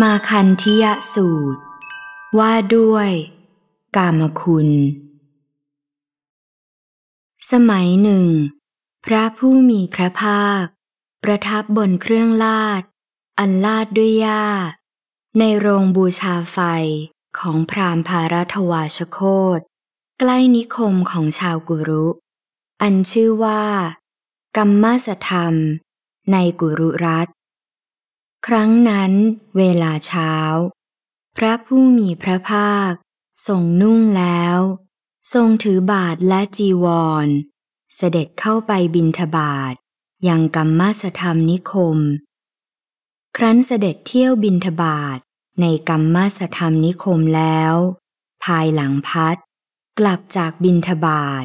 มาคันธิยสูตร ว่าด้วยกามคุณ สมัยหนึ่ง พระผู้มีพระภาค ประทับบนเครื่องลาด อันลาดด้วยหญ้าในโรงบูชาไฟของพรามภารัตวาชโคต ใกล้นิคมของชาวกุรุ อันชื่อว่ากัมมาสธรรมในกุรุรัตครั้งนั้นเวลาเช้า พระผู้มีพระภาคทรงนุ่งแล้ว ทรงถือบาทและจีวร เสด็จเข้าไปบินทบาทยังกรมมาสธรรมนิคม ครั้นเสด็จเที่ยวบินทบาทในกรมมาสธรรมนิคมแล้ว ภายหลังพัด กลับจากบินทบาท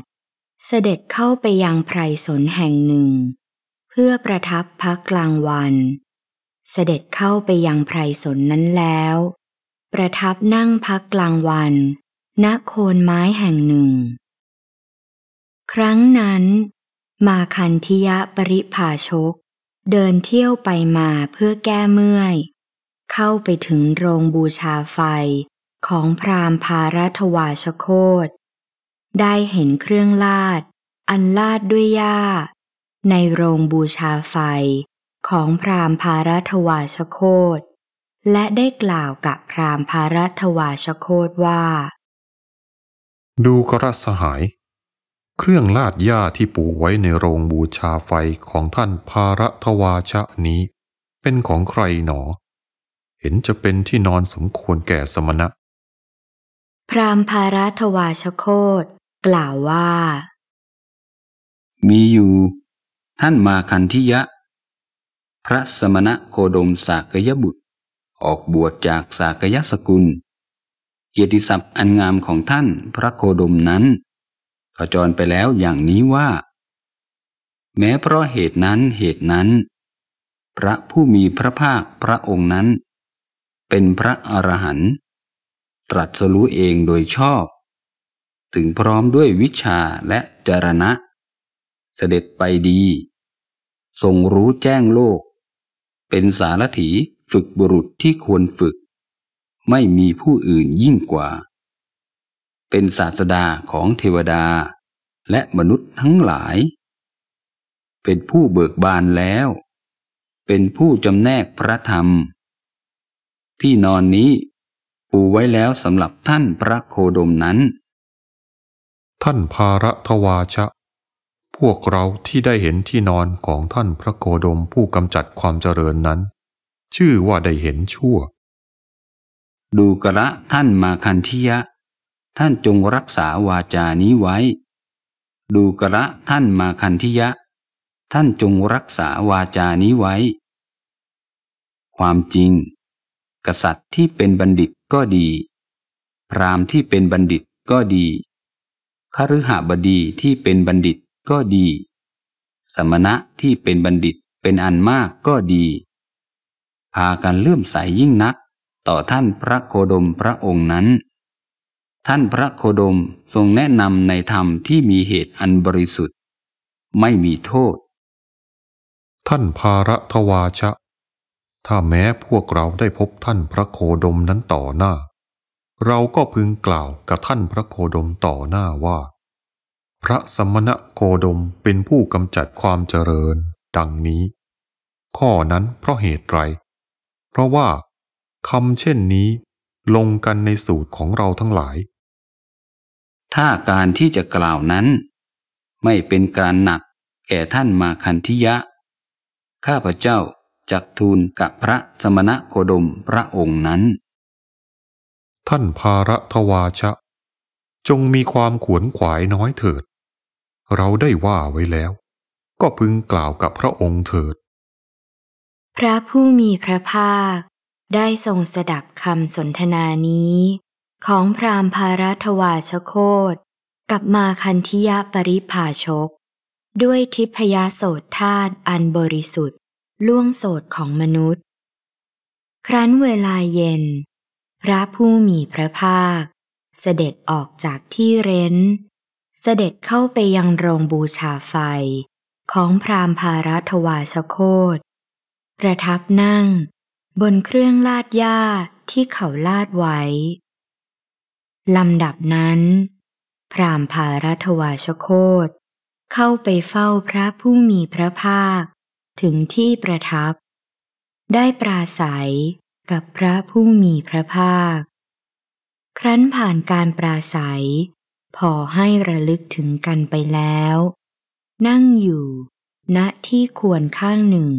เสด็จเข้าไปยังไพรสนแห่งหนึ่ง เพื่อประทับพักกลางวันเสด็จเข้าไปยังไพรสนนั้นแล้ว ประทับนั่งพักกลางวันณโคนไม้แห่งหนึ่ง ครั้งนั้น มาคันธิยะปริภาชก เดินเที่ยวไปมาเพื่อแก้เมื่อย เข้าไปถึงโรงบูชาไฟ ของพราหมณ์พารัตวาชโคต ได้เห็นเครื่องลาด อันลาดด้วยหญ้าในโรงบูชาไฟของพราหมณ์ารัตวาชโคต และได้กล่าวกับพราหมณ์ารัตวาชโคตว่า ดูกระสหาย เครื่องลาดหญ้าที่ปูไว้ในโรงบูชาไฟของท่านพารัตวาชะนี้ เป็นของใครหนอ เห็นจะเป็นที่นอนสมควรแก่สมณะ พราหมณ์ารัตวาชโคต กล่าวว่า มีอยู่ ท่านมาคันทิยะพระสมณะโคดมสากยบุตร ออกบวชจากสากยสกุล เกียรติศัพท์อันงามของท่านพระโคดมนั้นขจรไปแล้วอย่างนี้ว่า แม้เพราะเหตุนั้นเหตุนั้น พระผู้มีพระภาคพระองค์นั้น เป็นพระอรหันต์ตรัสรู้เองโดยชอบ ถึงพร้อมด้วยวิชาและจรณะ เสด็จไปดี ทรงรู้แจ้งโลกเป็นสารถีฝึกบุรุษที่ควรฝึก ไม่มีผู้อื่นยิ่งกว่า เป็นศาสดาของเทวดาและมนุษย์ทั้งหลาย เป็นผู้เบิกบานแล้ว เป็นผู้จำแนกพระธรรม ที่นอนนี้ปูไว้แล้วสำหรับท่านพระโคดมนั้น ท่านภาระทวาชะพวกเราที่ได้เห็นที่นอนของท่านพระโคดมผู้กำจัดความเจริญนั้น ชื่อว่าได้เห็นชั่ว ดูกระท่านมาคันธิยะท่านจงรักษาวาจานี้ไว้ ดูกระท่านมาคันธิยะ ท่านจงรักษาวาจานี้ไว้ ความจริง กษัตริย์ที่เป็นบัณฑิตก็ดี พราหมณ์ที่เป็นบัณฑิตก็ดี คฤหบดีที่เป็นบัณฑิตก็ดี สมณะที่เป็นบัณฑิต เป็นอันมากก็ดีพากันเลื่อมใสยยิ่งนักต่อท่านพระโคดมพระองค์นั้น ท่านพระโคดมทรงแนะนำในธรรมที่มีเหตุอันบริสุทธิ์ ไม่มีโทษ ท่านภาระทวาชะ ถ้าแม้พวกเราได้พบท่านพระโคดมนั้นต่อหน้า เราก็พึงกล่าวกับท่านพระโคดมต่อหน้าว่าพระสมณะโคดมเป็นผู้กำจัดความเจริญดังนี้ ข้อนั้นเพราะเหตุไร เพราะว่าคำเช่นนี้ลงกันในสูตรของเราทั้งหลาย ถ้าการที่จะกล่าวนั้น ไม่เป็นการหนักแก่ท่านมาคันธิยะ ข้าพเจ้าจักทูลกับพระสมณะโคดมพระองค์นั้น ท่านภาระทวาชะจงมีความขวนขวายน้อยเถิด เราได้ว่าไว้แล้ว ก็พึงกล่าวกับพระองค์เถิด พระผู้มีพระภาคได้ทรงสดับคำสนทนานี้ของพราหมณ์พารัตวาชโคตกับมาคันธิยปริภาชก ด้วยทิพยโสธาตอันบริสุทธิ์ ล่วงโสดของมนุษย์ ครั้นเวลาเย็น พระผู้มีพระภาคเสด็จออกจากที่เร้น เสด็จเข้าไปยังโรงบูชาไฟ ของพราหมภารัตวาชโคตประทับนั่งบนเครื่องลาดหญ้าที่เขาลาดไว้ ลำดับนั้น พราหมภารัตวาชโคตเข้าไปเฝ้าพระผู้มีพระภาค ถึงที่ประทับ ได้ปราศัยกับพระผู้มีพระภาคครั้นผ่านการปราศัย พอให้ระลึกถึงกันไปแล้ว นั่งอยู่ณที่ควรข้างหนึ่ง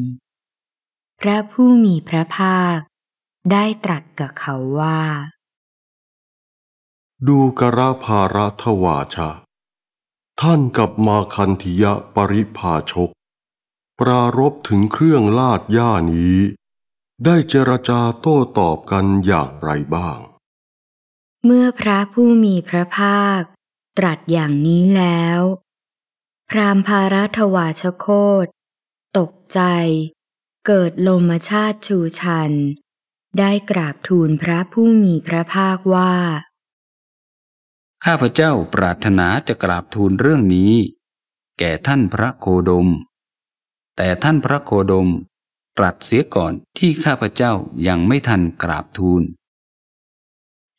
พระผู้มีพระภาคได้ตรัสกับเขาว่า ดูกระภาระทวาชาท่านกับมาคันธิยะปริภาชก ปรารบถึงเครื่องลาดย่านี้ ได้เจรจาโต้ตอบกันอย่างไรบ้างเมื่อพระผู้มีพระภาคตรัสอย่างนี้แล้ว พรามภารัตวาชโคตตกใจ เกิดลมชาติชูชัน ได้กราบทูลพระผู้มีพระภาคว่า ข้าพเจ้าปรารถนาจะกราบทูลเรื่องนี้ แก่ท่านพระโคดม แต่ท่านพระโคดมตรัสเสียก่อนที่ข้าพเจ้ายังไม่ทันกราบทูล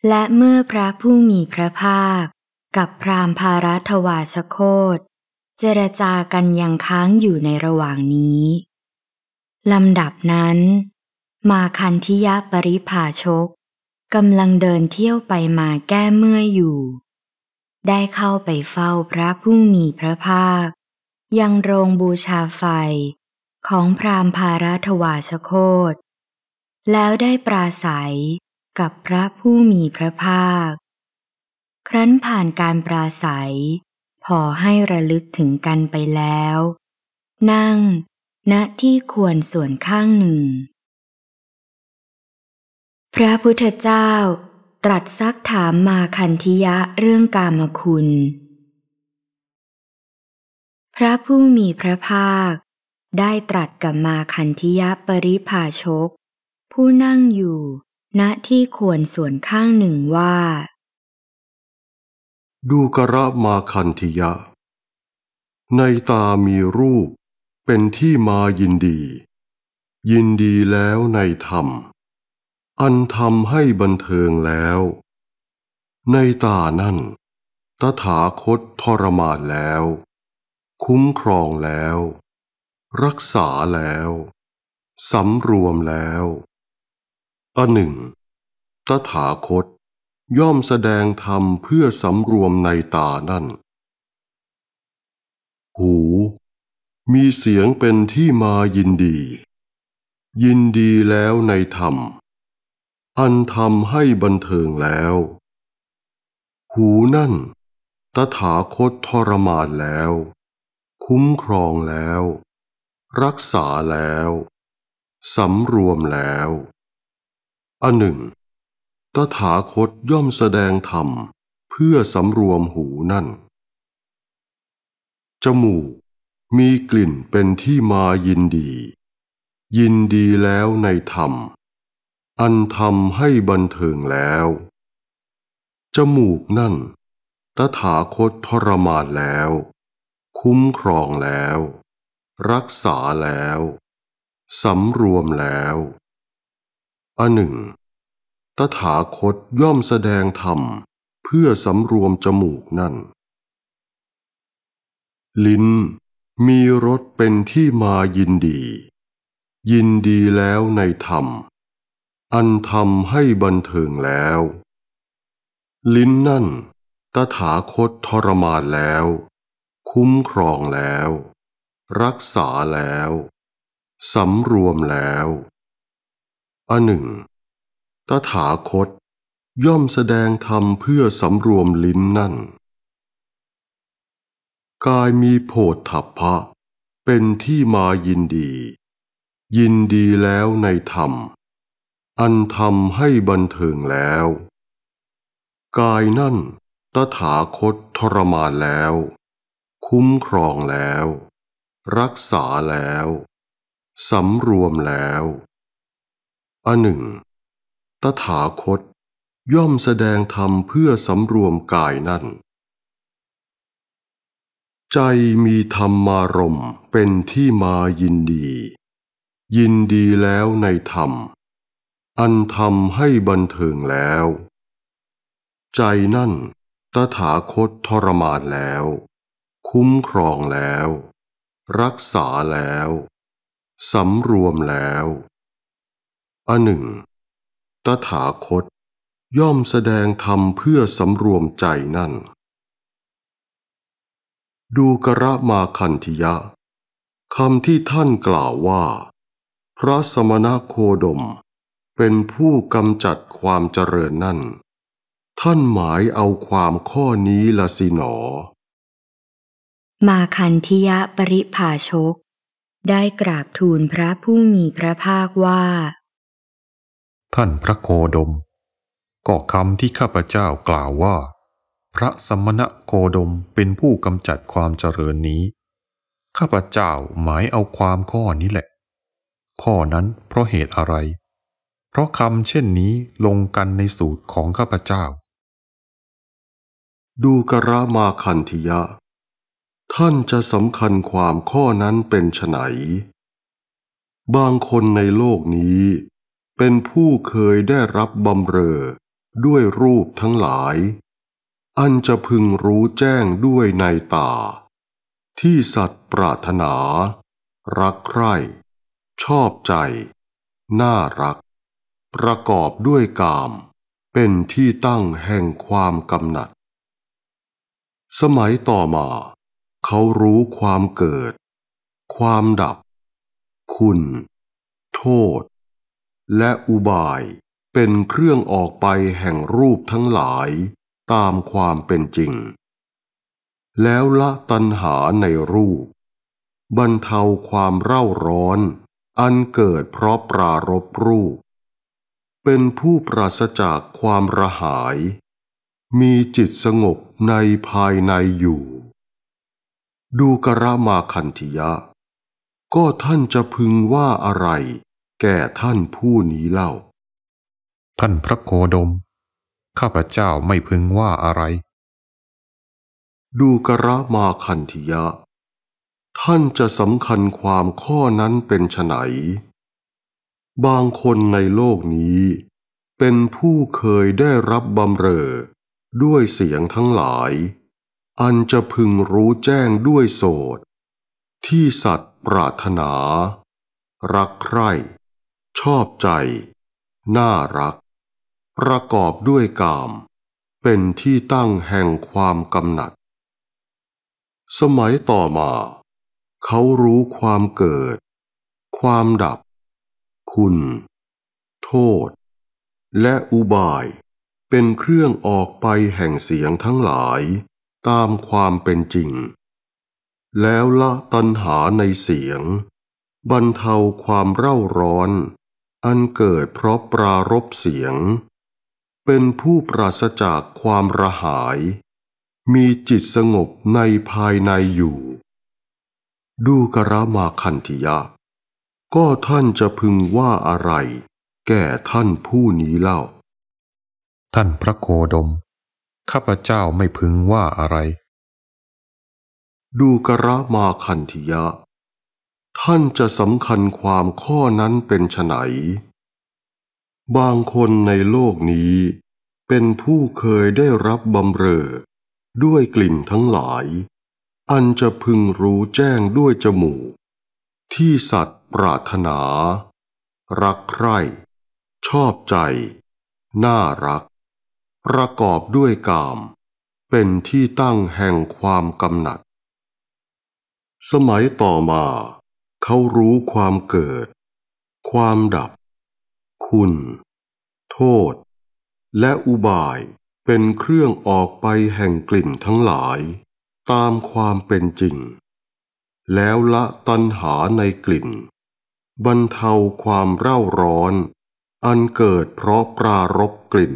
และเมื่อพระผู้มีพระภาคกับพรามภารัตวาชโคตเจรจากันยังค้างอยู่ในระหว่างนี้ลำดับนั้น มาคันธิยะปริภาชกกำลังเดินเที่ยวไปมาแก้เมื่อยอยู่ ได้เข้าไปเฝ้าพระผู้มีพระภาค ยังโรงบูชาไฟของพรามภารัตวาชโคตแล้วได้ปราศัยกับพระผู้มีพระภาค ครั้นผ่านการปราศัยพอให้ระลึกถึงกันไปแล้ว นั่ง ณ ที่ควรส่วนข้างหนึ่ง พระพุทธเจ้าตรัสซักถามมาคันธิยะเรื่องกามคุณ พระผู้มีพระภาค ได้ตรัสกับมาคันธิยะปริภาชก ผู้นั่งอยู่ณที่ควรส่วนข้างหนึ่งว่า ดูกระมาคันธิยะ ในตามีรูปเป็นที่มายินดี ยินดีแล้วในธรรม อันทำให้บันเทิงแล้ว ในตานั่นตถาคตทรมานแล้ว คุ้มครองแล้ว รักษาแล้วสำรวมแล้วก็หนึ่ง ตถาคต ย่อมแสดงธรรมเพื่อสำรวมในตานั่น หู มีเสียงเป็นที่มายินดี ยินดีแล้วในธรรม อันทำให้บันเทิงแล้ว หูนั่น ตถาคตทรมานแล้ว คุ้มครองแล้ว รักษาแล้วสำรวมแล้วอันหนึ่ง ตถาคตย่อมแสดงธรรมเพื่อสำรวมหูนั่น จมูกมีกลิ่นเป็นที่มายินดี ยินดีแล้วในธรรม อันธรรมให้บันเทิงแล้ว จมูกนั่น ตถาคตทรมานแล้ว คุ้มครองแล้ว รักษาแล้ว สำรวมแล้วอันหนึ่งตถาคตย่อมแสดงธรรมเพื่อสำรวมจมูกนั่น ลิ้นมีรสเป็นที่มายินดี ยินดีแล้วในธรรม อันธรรมให้บันเทิงแล้ว ลิ้นนั่น ตถาคตทรมานแล้ว คุ้มครองแล้ว รักษาแล้วสำรวมแล้วอันหนึ่งตถาคต ย่อมแสดงธรรมเพื่อสำรวมลิ้นนั่น กายมีโพธิภพะ เป็นที่มายินดี ยินดีแล้วในธรรม อันธรรมให้บันเทิงแล้ว กายนั่น ตถาคตทรมานแล้ว คุ้มครองแล้ว รักษาแล้วสำรวมแล้วอันหนึ่งตถาคต ย่อมแสดงธรรมเพื่อสำรวมกายนั่น ใจมีธรรมารมเป็นที่มายินดี ยินดีแล้วในธรรม อันธรรมให้บันเทิงแล้ว ใจนั่น ตถาคตทรมานแล้ว คุ้มครองแล้ว รักษาแล้วสำรวมแล้วอันหนึ่งตถาคต ย่อมแสดงธรรมเพื่อสำรวมใจนั่น ดูกระมาคันธิยะ คำที่ท่านกล่าวว่า พระสมณโคดม เป็นผู้กำจัดความเจริญนั่น ท่านหมายเอาความข้อนี้ละสิหนอ มาคันธิยะปริภาชก ได้กราบทูลพระผู้มีพระภาคว่าท่านพระโคดมก็คำที่ข้าพเจ้ากล่าวว่า พระสมณะโคดมเป็นผู้กำจัดความเจริญนี้ข้าพเจ้าหมายเอาความข้อนี้แหละ ข้อนั้นเพราะเหตุอะไร เพราะคำเช่นนี้ลงกันในสูตรของข้าพเจ้า ดูกระมาคันธิยะ ท่านจะสำคัญความข้อนั้นเป็นไฉนบางคนในโลกนี้เป็นผู้เคยได้รับบำเรอด้วยรูปทั้งหลาย อันจะพึงรู้แจ้งด้วยในตา ที่สัตว์ปรารถนารักใคร่ชอบใจ น่ารัก ประกอบด้วยกาม เป็นที่ตั้งแห่งความกำหนัด สมัยต่อมา เขารู้ความเกิด ความดับ คุณ โทษและอุบายเป็นเครื่องออกไปแห่งรูปทั้งหลายตามความเป็นจริง แล้วละตัณหาในรูป บรรเทาความเร่าร้อน อันเกิดเพราะปรารบรูป เป็นผู้ปราศจากความระหาย มีจิตสงบในภายในอยู่ ดูกระมาคันธิยะ ก็ท่านจะพึงว่าอะไรแก่ท่านผู้นี้เล่า ท่านพระโคดม ข้าพเจ้าไม่พึงว่าอะไร ดูกระมาคันธิยะ ท่านจะสำคัญความข้อนั้นเป็นไฉนบางคนในโลกนี้ เป็นผู้เคยได้รับบำเรอด้วยเสียงทั้งหลาย อันจะพึงรู้แจ้งด้วยโสดที่สัตว์ปรารถนา รักใคร่ชอบใจ น่ารัก ประกอบด้วยกาม เป็นที่ตั้งแห่งความกำหนัด สมัยต่อมา เขารู้ความเกิด ความดับ คุณ โทษ และอุบายเป็นเครื่องออกไปแห่งเสียงทั้งหลายตามความเป็นจริง แล้วละตัณหาในเสียง บรรเทาความเร่าร้อนอันเกิดเพราะปรารบเสียง เป็นผู้ปราศจากความระหาย มีจิตสงบในภายในอยู่ ดูกระมาคันธิยะ ก็ท่านจะพึงว่าอะไรแก่ท่านผู้นี้เล่า ท่านพระโคดมข้าพเจ้าไม่พึงว่าอะไร ดูกระมาคันธิยะท่านจะสำคัญความข้อนั้นเป็นไฉนบางคนในโลกนี้ เป็นผู้เคยได้รับบำเรอ ด้วยกลิ่นทั้งหลาย อันจะพึงรู้แจ้งด้วยจมูก ที่สัตว์ปรารถนา รักใคร่ ชอบใจ น่ารัก ประกอบด้วยกาม เป็นที่ตั้งแห่งความกำหนัด สมัยต่อมาเขารู้ความเกิด ความดับ คุณ โทษ และอุบาย เป็นเครื่องออกไปแห่งกลิ่นทั้งหลายตามความเป็นจริง แล้วละตัณหาในกลิ่น บรรเทาความเร่าร้อน อันเกิดเพราะปรารบกลิ่น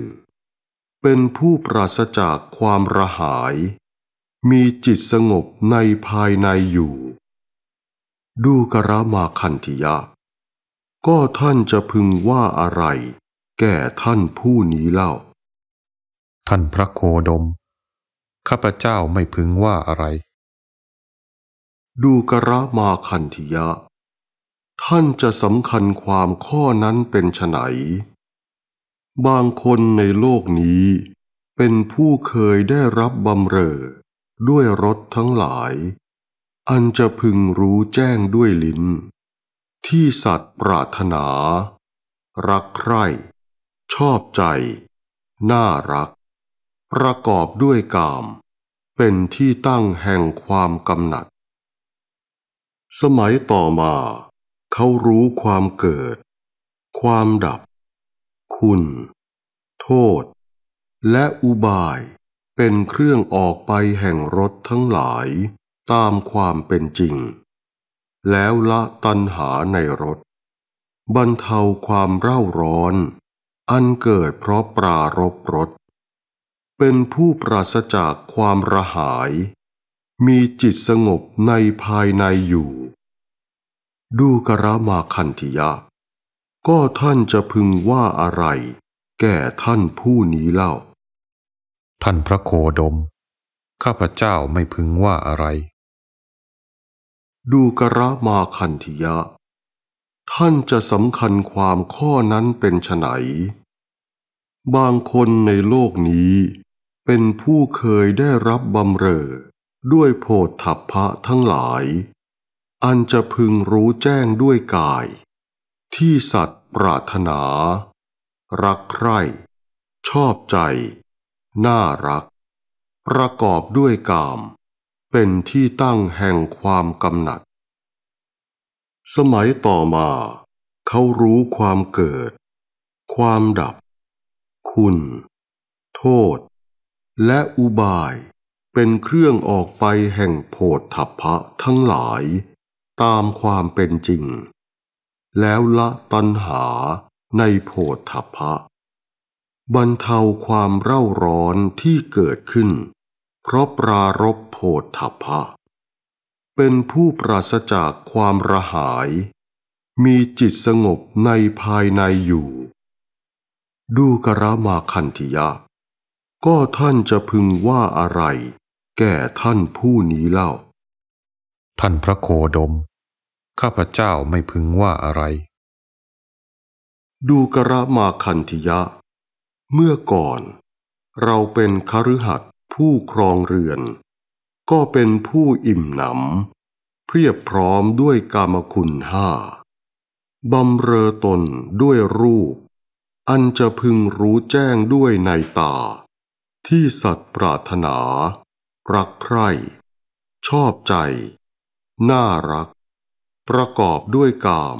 เป็นผู้ปราศจากความระหาย มีจิตสงบในภายในอยู่ดูกระมาคันธิยะ ก็ท่านจะพึงว่าอะไรแก่ท่านผู้นี้เล่า ท่านพระโคดม ข้าพเจ้าไม่พึงว่าอะไร ดูกระมาคันธิยะ ท่านจะสำคัญความข้อนั้นเป็นไฉนบางคนในโลกนี้เป็นผู้เคยได้รับบำเรอด้วยรถทั้งหลายอันจะพึงรู้แจ้งด้วยลิ้น ที่สัตว์ปรารถนารักใคร่ชอบใจ น่ารัก ประกอบด้วยกาม เป็นที่ตั้งแห่งความกำหนัด สมัยต่อมา เขารู้ความเกิด ความดับ คุณ โทษ และอุบายเป็นเครื่องออกไปแห่งรถทั้งหลายตามความเป็นจริง แล้วละตัณหาในรถบรรเทาความเร่าร้อน อันเกิดเพราะปรารบรถ เป็นผู้ปราศจากความระหาย มีจิตสงบในภายในอยู่ ดูกระมาคันธิยะ ก็ท่านจะพึงว่าอะไรแก่ท่านผู้นี้เล่า ท่านพระโคดมข้าพเจ้าไม่พึงว่าอะไรดูกระมาคันธิยะ ท่านจะสำคัญความข้อนั้นเป็นไฉนบางคนในโลกนี้ เป็นผู้เคยได้รับบำเรอด้วยโพธัพพะทั้งหลาย อันจะพึงรู้แจ้งด้วยกาย ที่สัตว์ปรารถนา รักใคร่ชอบใจ น่ารัก ประกอบด้วยกามเป็นที่ตั้งแห่งความกำหนัด สมัยต่อมา เขารู้ความเกิด ความดับ คุณ โทษ และอุบาย เป็นเครื่องออกไปแห่งโพธพภะทั้งหลายตามความเป็นจริง แล้วละตัณหาในโพธพภะบรรเทาความเร่าร้อนที่เกิดขึ้นเพราะปรารบโพธพะ เป็นผู้ปราศจากความระหาย มีจิตสงบในภายในอยู่ ดูกระมาคันธิยะ ก็ท่านจะพึงว่าอะไรแก่ท่านผู้นี้เล่า ท่านพระโคดม ข้าพเจ้าไม่พึงว่าอะไร ดูกระมาคันธิยะ เมื่อก่อน เราเป็นคฤหัสถผู้ครองเรือน ก็เป็นผู้อิ่มหนำเพียบพร้อมด้วยกามคุณห้าบำเรอตนด้วยรูป อันจะพึงรู้แจ้งด้วยในตา ที่สัตว์ปรารถนารักใคร่ชอบใจ น่ารัก ประกอบด้วยกาม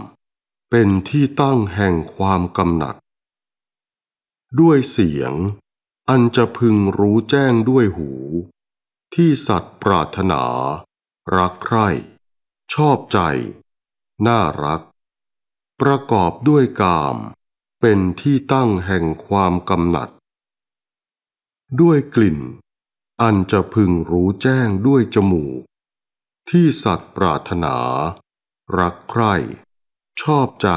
เป็นที่ตั้งแห่งความกำหนัดด้วยเสียงอันจะพึงรู้แจ้งด้วยหู ที่สัตว์ปรารถนารักใคร่ชอบใจ น่ารัก ประกอบด้วยกามเป็นที่ตั้งแห่งความกำหนัด ด้วยกลิ่น อันจะพึงรู้แจ้งด้วยจมูก ที่สัตว์ปรารถนา รักใคร่ชอบใจ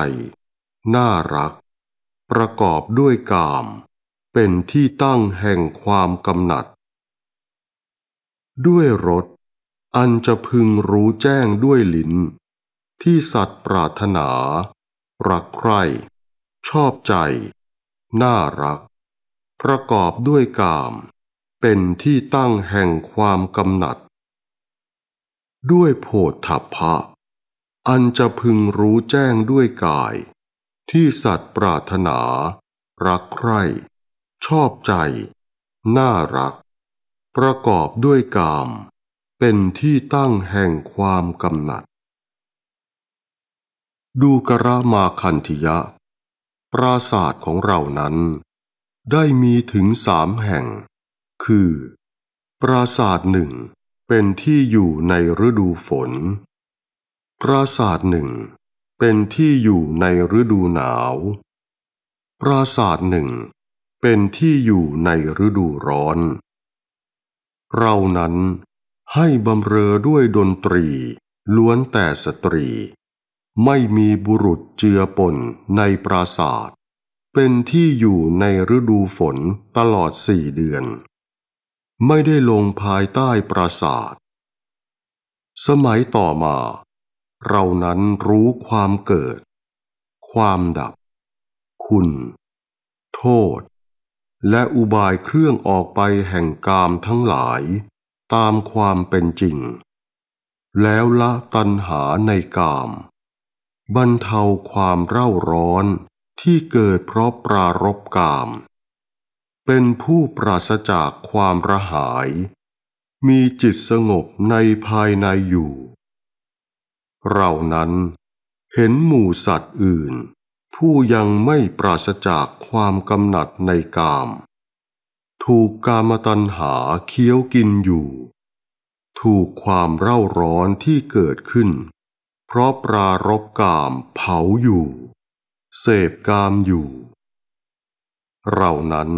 น่ารัก ประกอบด้วยกามเป็นที่ตั้งแห่งความกำหนัด ด้วยรสอันจะพึงรู้แจ้งด้วยลิ้น ที่สัตว์ปรารถนา รักใคร่ ชอบใจ น่ารัก ประกอบด้วยกาม เป็นที่ตั้งแห่งความกำหนัด ด้วยโพธพะอันจะพึงรู้แจ้งด้วยกาย ที่สัตว์ปรารถนา รักใคร่ชอบใจ น่ารัก ประกอบด้วยกาม เป็นที่ตั้งแห่งความกำหนัด ดูกระมาคันธิยะ ปราศาสตร์ของเรานั้น ได้มีถึงสามแห่ง คือ ปราศาสตร์หนึ่งเป็นที่อยู่ในฤดูฝน ปราศาสตร์หนึ่งเป็นที่อยู่ในฤดูหนาว ปราศาสตร์หนึ่งเป็นที่อยู่ในฤดูร้อน เรานั้นให้บำเรอด้วยดนตรี ล้วนแต่สตรี ไม่มีบุรุษเจือปนในปราศาสตร์เป็นที่อยู่ในฤดูฝนตลอดสี่เดือน ไม่ได้ลงภายใต้ปราศาสตร์สมัยต่อมาเรานั้นรู้ความเกิด ความดับ คุณ โทษและอุบายเครื่องออกไปแห่งกามทั้งหลายตามความเป็นจริง แล้วละตัณหาในกาม บรรเทาความเร่าร้อนที่เกิดเพราะปรารบกาม เป็นผู้ปราศจากความระหาย มีจิตสงบในภายในอยู่เรานั้นเห็นหมู่สัตว์อื่นผู้ยังไม่ปราศจากความกำหนัดในกาม ถูกกามตัณหาเคี้ยวกินอยู่ ถูกความเร่าร้อนที่เกิดขึ้น เพราะปรารบกามเผาอยู่ เสพกามอยู่ เหล่านั้น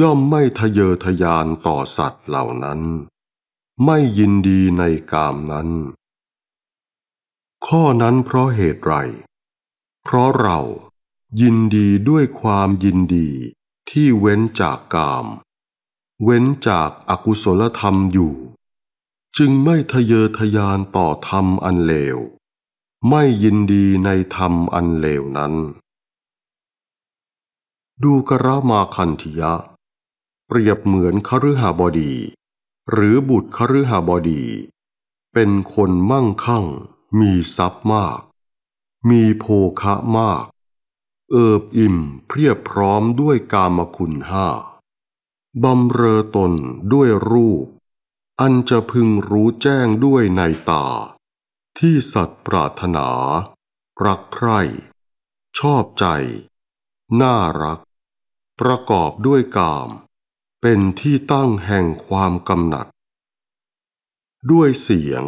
ย่อมไม่ทะเยอทะยานต่อสัตว์เหล่านั้น ไม่ยินดีในกามนั้น ข้อนั้นเพราะเหตุไรเพราะเรายินดีด้วยความยินดีที่เว้นจากกาม เว้นจากอากุศลธรรมอยู่ จึงไม่ทะเยอทะยานต่อธรรมอันเลว ไม่ยินดีในธรรมอันเลวนั้น ดูกระมาคันธิยะ เปรียบเหมือนคฤหบดี หรือบุตรคฤหบดี เป็นคนมั่งคั่งมีทรัพย์มากมีโภคะมาก เอิบอิ่มเพียบพร้อมด้วยกามคุณห้าบำเรอตนด้วยรูป อันจะพึงรู้แจ้งด้วยในตา ที่สัตว์ปรารถนารักใคร่ชอบใจ น่ารัก ประกอบด้วยกาม เป็นที่ตั้งแห่งความกำหนัด ด้วยเสียง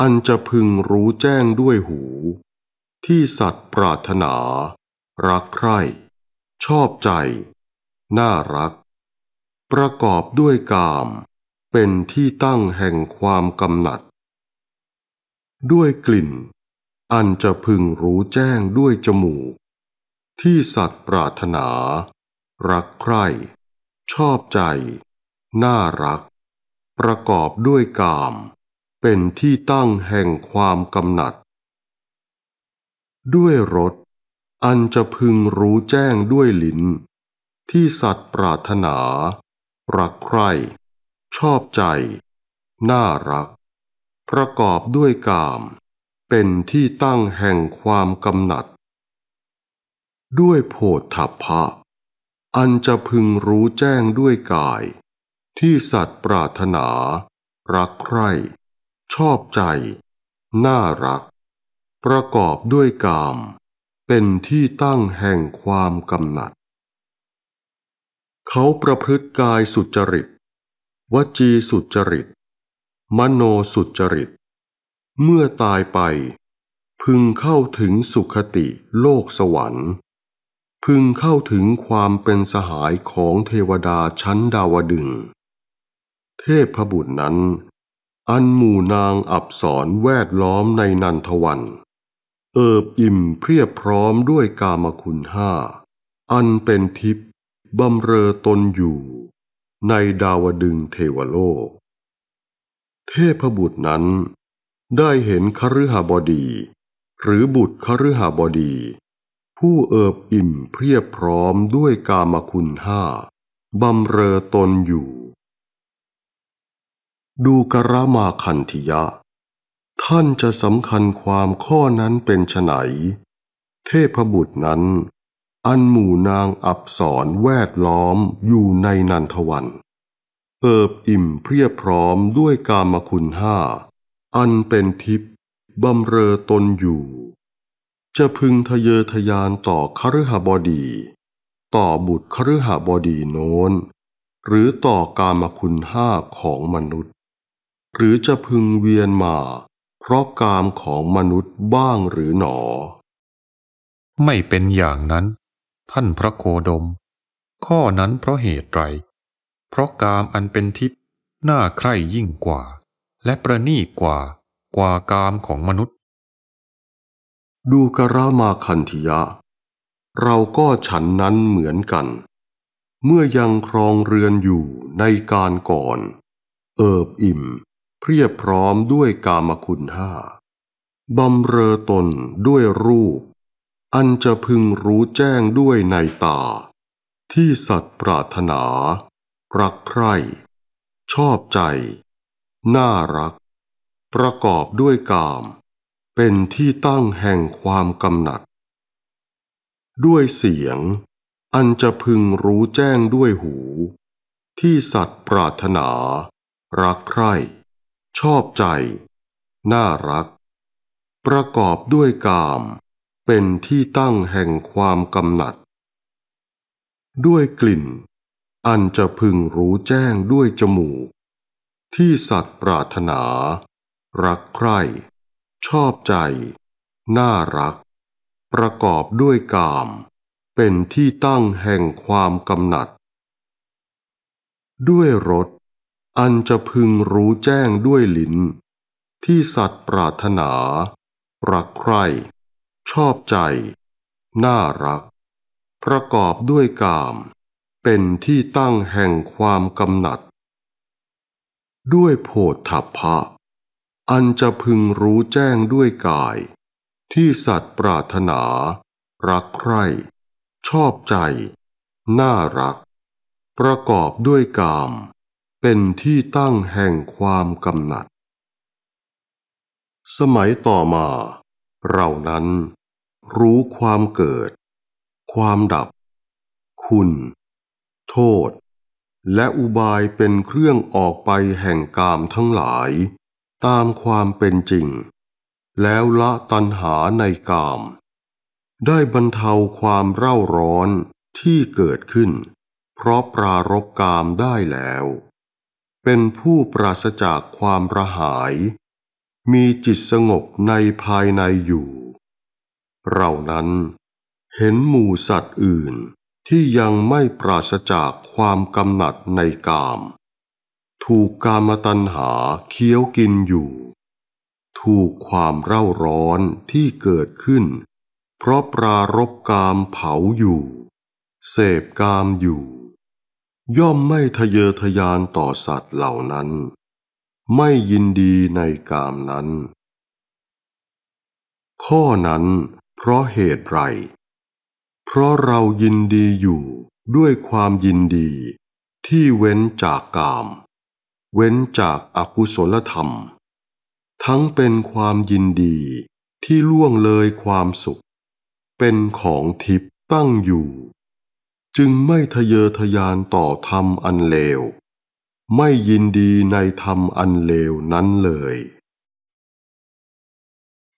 อันจะพึงรู้แจ้งด้วยหูที่สัตว์ปรารถนารักใคร่ชอบใจ น่ารัก ประกอบด้วยกาม เป็นที่ตั้งแห่งความกำหนัด ด้วยกลิ่น อันจะพึงรู้แจ้งด้วยจมูก ที่สัตว์ปรารถนารักใคร่ชอบใจ น่ารัก ประกอบด้วยกาม เป็นที่ตั้งแห่งความกำหนัดด้วยรสอันจะพึงรู้แจ้งด้วยลิ้น ที่สัตว์ปรารถนารักใคร่ชอบใจ น่ารัก ประกอบด้วยกาม เป็นที่ตั้งแห่งความกำหนัด ด้วยโพธพะอันจะพึงรู้แจ้งด้วยกาย ที่สัตว์ปรารถนา รักใคร่ชอบใจ น่ารักประกอบด้วยกาม เป็นที่ตั้งแห่งความกำหนัด เขาประพฤติกายสุจริต วจีสุจริต มโนสุจริต เมื่อตายไป พึงเข้าถึงสุขติโลกสวรรค์ พึงเข้าถึงความเป็นสหายของเทวดาชั้นดาวดึงเทพบุตรนั้น อันหมู่นางอับสรแวดล้อมในนันทวันเอิบอิ่มเพียบพร้อมด้วยกามคุณห้า อันเป็นทิพย์บำเรอตนอยู่ในดาวดึงเทวโลก เทพบุตรนั้นได้เห็นคฤหบดี หรือบุตรคฤหบดี ผู้เอิบอิ่มเพียบพร้อมด้วยกามคุณห้าบำเรอตนอยู่ ดูกระมาคันธิยะท่านจะสำคัญความข้อนั้นเป็นไฉนเทพบุตรนั้น อันหมู่นางอับสอนแวดล้อมอยู่ในนันทวันเอิบอิ่มเพียบพร้อมด้วยกามคุณห้า อันเป็นทิพย์บำเรอตนอยู่ จะพึงทะเยอทยานต่อคฤหบดี ต่อบุตรคฤหบดีโน้น หรือต่อกามคุณห้าของมนุษย์ หรือจะพึงเวียนมาพราะกามของมนุษย์บ้างหรือหนอ ไม่เป็นอย่างนั้น ท่านพระโคดม ข้อนั้นเพราะเหตุไร เพราะกามอันเป็นทิพย์น่าใคร่ยิ่งกว่า และประนีกว่ากว่ากามของมนุษย์ ดูกรามาคันธิยะ เราก็ฉันนั้นเหมือนกัน เมื่อยังครองเรือนอยู่ในการก่อน เอิบอิ่มเพียบพร้อมด้วยกามคุณห้าบำเรอตนด้วยรูป อันจะพึงรู้แจ้งด้วยในตา ที่สัตว์ปรารถนา รักใคร่ชอบใจ น่ารัก ประกอบด้วยกาม เป็นที่ตั้งแห่งความกำหนัดด้วยเสียง อันจะพึงรู้แจ้งด้วยหู ที่สัตว์ปรารถนารักใคร่ชอบใจ น่ารัก ประกอบด้วยกาม เป็นที่ตั้งแห่งความกำหนัด ด้วยกลิ่น อันจะพึงรู้แจ้งด้วยจมูก ที่สัตว์ปรารถนารักใคร่ชอบใจ น่ารัก ประกอบด้วยกาม เป็นที่ตั้งแห่งความกำหนัด ด้วยรสอันจะพึงรู้แจ้งด้วยลิ้น ที่สัตว์ปรารถนารักใคร่ชอบใจ น่ารัก ประกอบด้วยกาม เป็นที่ตั้งแห่งความกำหนัด ด้วยโพธพภะอันจะพึงรู้แจ้งด้วยกาย ที่สัตว์ปรารถนา รักใคร่ชอบใจ น่ารัก ประกอบด้วยกามเป็นที่ตั้งแห่งความกำหนัด สมัยต่อมาเรานั้นรู้ความเกิด ความดับ คุณ โทษ และอุบายเป็นเครื่องออกไปแห่งกามทั้งหลาย ตามความเป็นจริง แล้วละตัณหาในกาม ได้บรรเทาความเร่าร้อนที่เกิดขึ้น เพราะปรารบกามได้แล้วเป็นผู้ปราศจากความระหาย มีจิตสงบในภายในอยู่เรานั้นเห็นหมูสัตว์อื่นที่ยังไม่ปราศจากความกำหนัดในกาม ถูกกามตัณหาเคี้ยวกินอยู่ ถูกความเร่าร้อนที่เกิดขึ้น เพราะปรารบกามเผาอยู่ เสพกามอยู่ย่อมไม่ทะเยอทะยานต่อสัตว์เหล่านั้น ไม่ยินดีในกามนั้น ข้อนั้นเพราะเหตุไร เพราะเรายินดีอยู่ด้วยความยินดีที่เว้นจากกาม เว้นจากอากุศลธรรม ทั้งเป็นความยินดีที่ล่วงเลยความสุข เป็นของทิพตั้งอยู่จึงไม่ทะเยอทะยานต่อธรรมอันเลว ไม่ยินดีในธรรมอันเลวนั้นเลย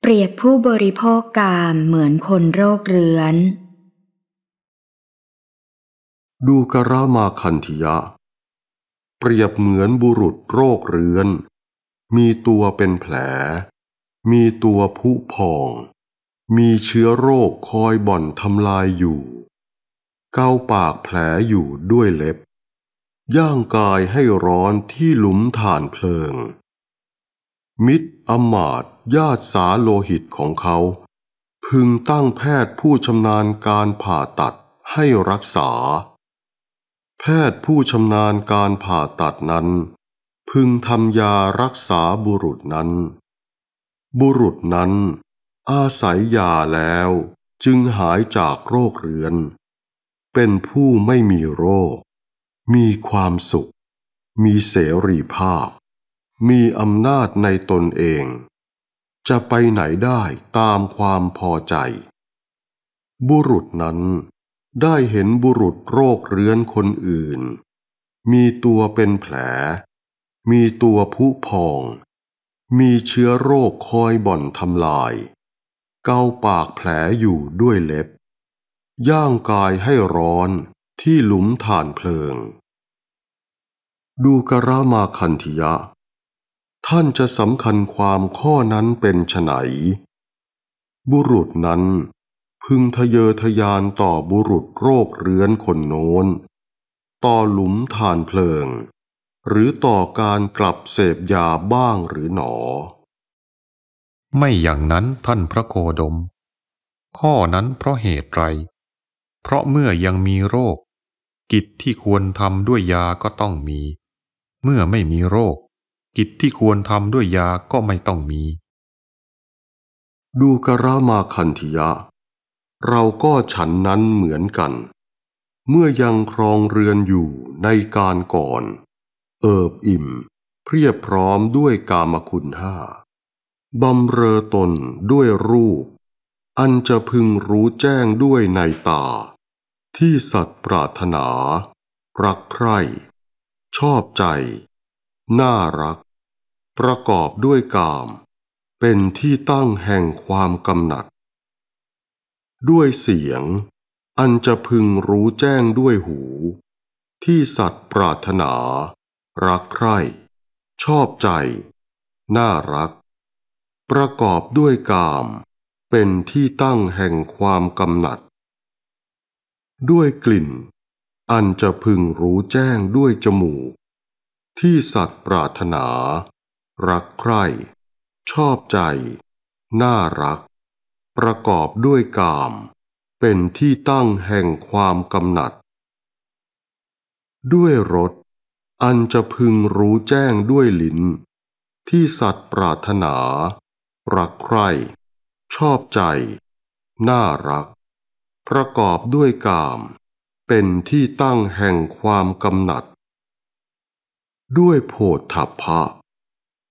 เปรียบผู้บริโภคกามเหมือนคนโรคเรื้อน ดูกรามาคันธิยะ เปรียบเหมือนบุรุษโรคเรื้อน มีตัวเป็นแผล มีตัวผุพอง มีเชื้อโรคคอยบ่อนทำลายอยู่เกาปากแผลอยู่ด้วยเล็บ ย่างกายให้ร้อนที่หลุมฐานเพลิง มิตรอมาตญาติสาโลหิตของเขา พึงตั้งแพทย์ผู้ชำนาญการผ่าตัดให้รักษา แพทย์ผู้ชำนาญการผ่าตัดนั้น พึงทำยารักษาบุรุษนั้น บุรุษนั้นอาศัยยาแล้วจึงหายจากโรคเรื้อนเป็นผู้ไม่มีโรค มีความสุข มีเสรีภาพ มีอำนาจในตนเอง จะไปไหนได้ตามความพอใจ บุรุษนั้นได้เห็นบุรุษโรคเรื้อนคนอื่น มีตัวเป็นแผล มีตัวผุพอง มีเชื้อโรคคอยบ่อนทำลาย เกาปากแผลอยู่ด้วยเล็บย่างกายให้ร้อนที่หลุมฐานเพลิง ดูกรามาคันธิยะ ท่านจะสำคัญความข้อนั้นเป็นไหน บุรุษนั้น พึงทะเยอทะยานต่อบุรุษโรคเรื้อนคนโน้น ต่อหลุมฐานเพลิง หรือต่อการกลับเสพยาบ้างหรือหนอ ไม่อย่างนั้นท่านพระโคดม ข้อนั้นเพราะเหตุไรเพราะเมื่อยังมีโรค กิจที่ควรทำด้วยยาก็ต้องมี เมื่อไม่มีโรค กิจที่ควรทำด้วยยาก็ไม่ต้องมี ดูกรามาคันธิยะ เราก็ฉันนั้นเหมือนกัน เมื่อยังครองเรือนอยู่ในการก่อน เอิบอิ่มเพียบพร้อมด้วยกามคุณห้าบำเรอตนด้วยรูปอันจะพึงรู้แจ้งด้วยในตา ที่สัตว์ปรารถนา รักใคร่ชอบใจ น่ารัก ประกอบด้วยกาม เป็นที่ตั้งแห่งความกำหนัด ด้วยเสียงอันจะพึงรู้แจ้งด้วยหูที่สัตว์ปรารถนารักใคร่ชอบใจ น่ารัก ประกอบด้วยกามเป็นที่ตั้งแห่งความกำหนัด ด้วยกลิ่น อันจะพึงรู้แจ้งด้วยจมูก ที่สัตว์ปรารถนารักใคร่ชอบใจ น่ารัก ประกอบด้วยกาม เป็นที่ตั้งแห่งความกำหนัด ด้วยรสอันจะพึงรู้แจ้งด้วยลิ้น ที่สัตว์ปรารถนารักใคร่ชอบใจ น่ารัก ประกอบด้วยกาม เป็นที่ตั้งแห่งความกำหนัด ด้วยโพธพภะ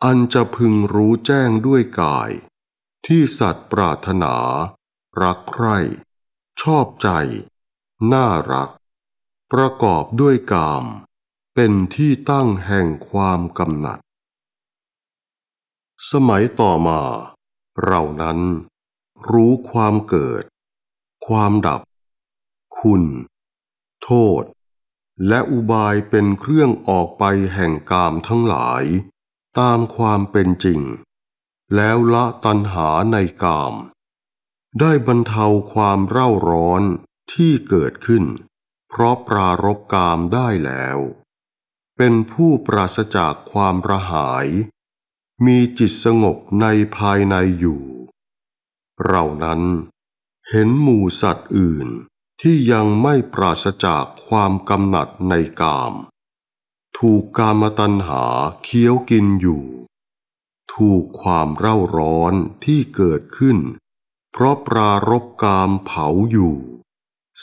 อันจะพึงรู้แจ้งด้วยกาย ที่สัตว์ปรารถนารักใคร่ชอบใจ น่ารัก ประกอบด้วยกาม เป็นที่ตั้งแห่งความกำหนัด สมัยต่อมาเรานั้นรู้ความเกิด ความดับ คุณ โทษ และอุบายเป็นเครื่องออกไปแห่งกามทั้งหลาย ตามความเป็นจริง แล้วละตัณหาในกาม ได้บรรเทาความเร่าร้อนที่เกิดขึ้น เพราะปรารบกามได้แล้ว เป็นผู้ปราศจากความระหาย มีจิตสงบในภายในอยู่เรานั้นเห็นหมู่สัตว์อื่น ที่ยังไม่ปราศจากความกำหนัดในกาม ถูกกามตัณหาเคี้ยวกินอยู่ ถูกความเร่าร้อนที่เกิดขึ้น เพราะปรารบกามเผาอยู่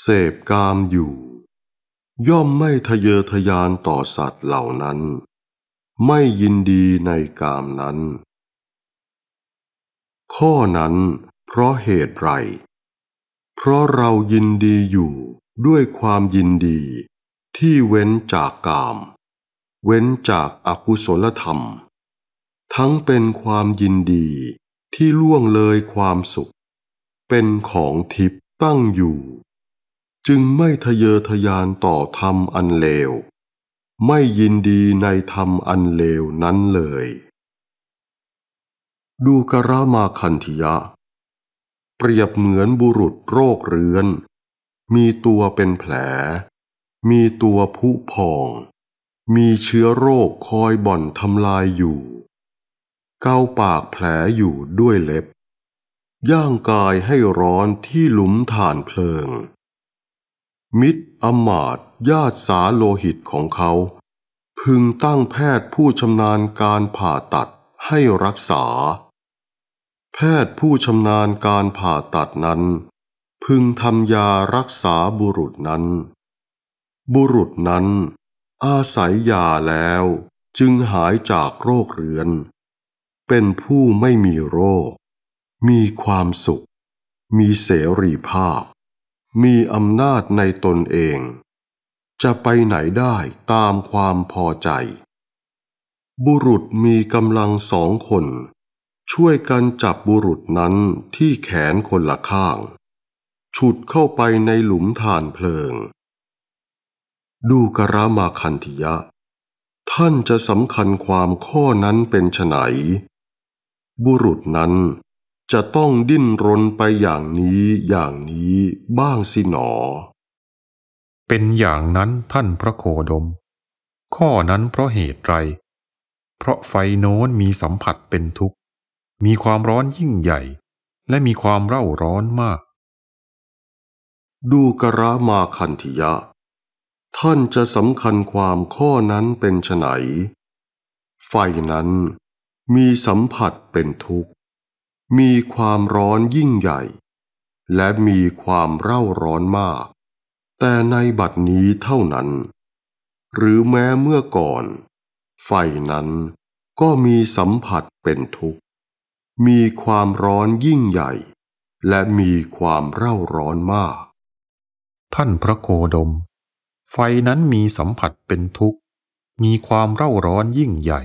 เสพกามอยู่ ย่อมไม่ทะเยอทะยานต่อสัตว์เหล่านั้น ไม่ยินดีในกามนั้น ข้อนั้นเพราะเหตุไร เพราะเรายินดีอยู่ด้วยความยินดีที่เว้นจากกาม เว้นจากอากุศลธรรม ทั้งเป็นความยินดีที่ล่วงเลยความสุข เป็นของทิพตั้งอยู่ จึงไม่ทะเยอทยานต่อธรรมอันเลว ไม่ยินดีในธรรมอันเลวนั้นเลย ดูกรามาคันธิยะเปรียบเหมือนบุรุษโรคเรื้อน มีตัวเป็นแผล มีตัวผุพอง มีเชื้อโรคคอยบ่อนทำลายอยู่ เกาปากแผลอยู่ด้วยเล็บ ย่างกายให้ร้อนที่หลุมฐานเพลิง มิตรอมาตญาติสาโลหิตของเขา พึงตั้งแพทย์ผู้ชำนาญการผ่าตัดให้รักษาแพทย์ผู้ชำนาญการผ่าตัดนั้น พึงทำยารักษาบุรุษนั้น บุรุษนั้นอาศัยยาแล้วจึงหายจากโรคเรื้อน เป็นผู้ไม่มีโรค มีความสุข มีเสรีภาพ มีอำนาจในตนเอง จะไปไหนได้ตามความพอใจ บุรุษมีกำลังสองคนช่วยกันจับบุรุษนั้นที่แขนคนละข้าง ฉุดเข้าไปในหลุมฐานเพลิง ดูกรามาคันธิยะ ท่านจะสำคัญความข้อนั้นเป็นไฉนบุรุษนั้นจะต้องดิ้นรนไปอย่างนี้อย่างนี้บ้างสิหนอ เป็นอย่างนั้นท่านพระโคดม ข้อนั้นเพราะเหตุไร เพราะไฟโน้นมีสัมผัสเป็นทุกข์มีความร้อนยิ่งใหญ่ และมีความเร่าร้อนมาก ดูกระมาคันธิยะ ท่านจะสำคัญความข้อนั้นเป็นไฉนไฟนั้นมีสัมผัสเป็นทุกข์ มีความร้อนยิ่งใหญ่ และมีความเร่าร้อนมาก แต่ในบัดนี้เท่านั้น หรือแม้เมื่อก่อนไฟนั้นก็มีสัมผัสเป็นทุกข์มีความร้อนยิ่งใหญ่ และมีความเร่าร้อนมาก ท่านพระโคดม ไฟนั้นมีสัมผัสเป็นทุกข์ มีความเร่าร้อนยิ่งใหญ่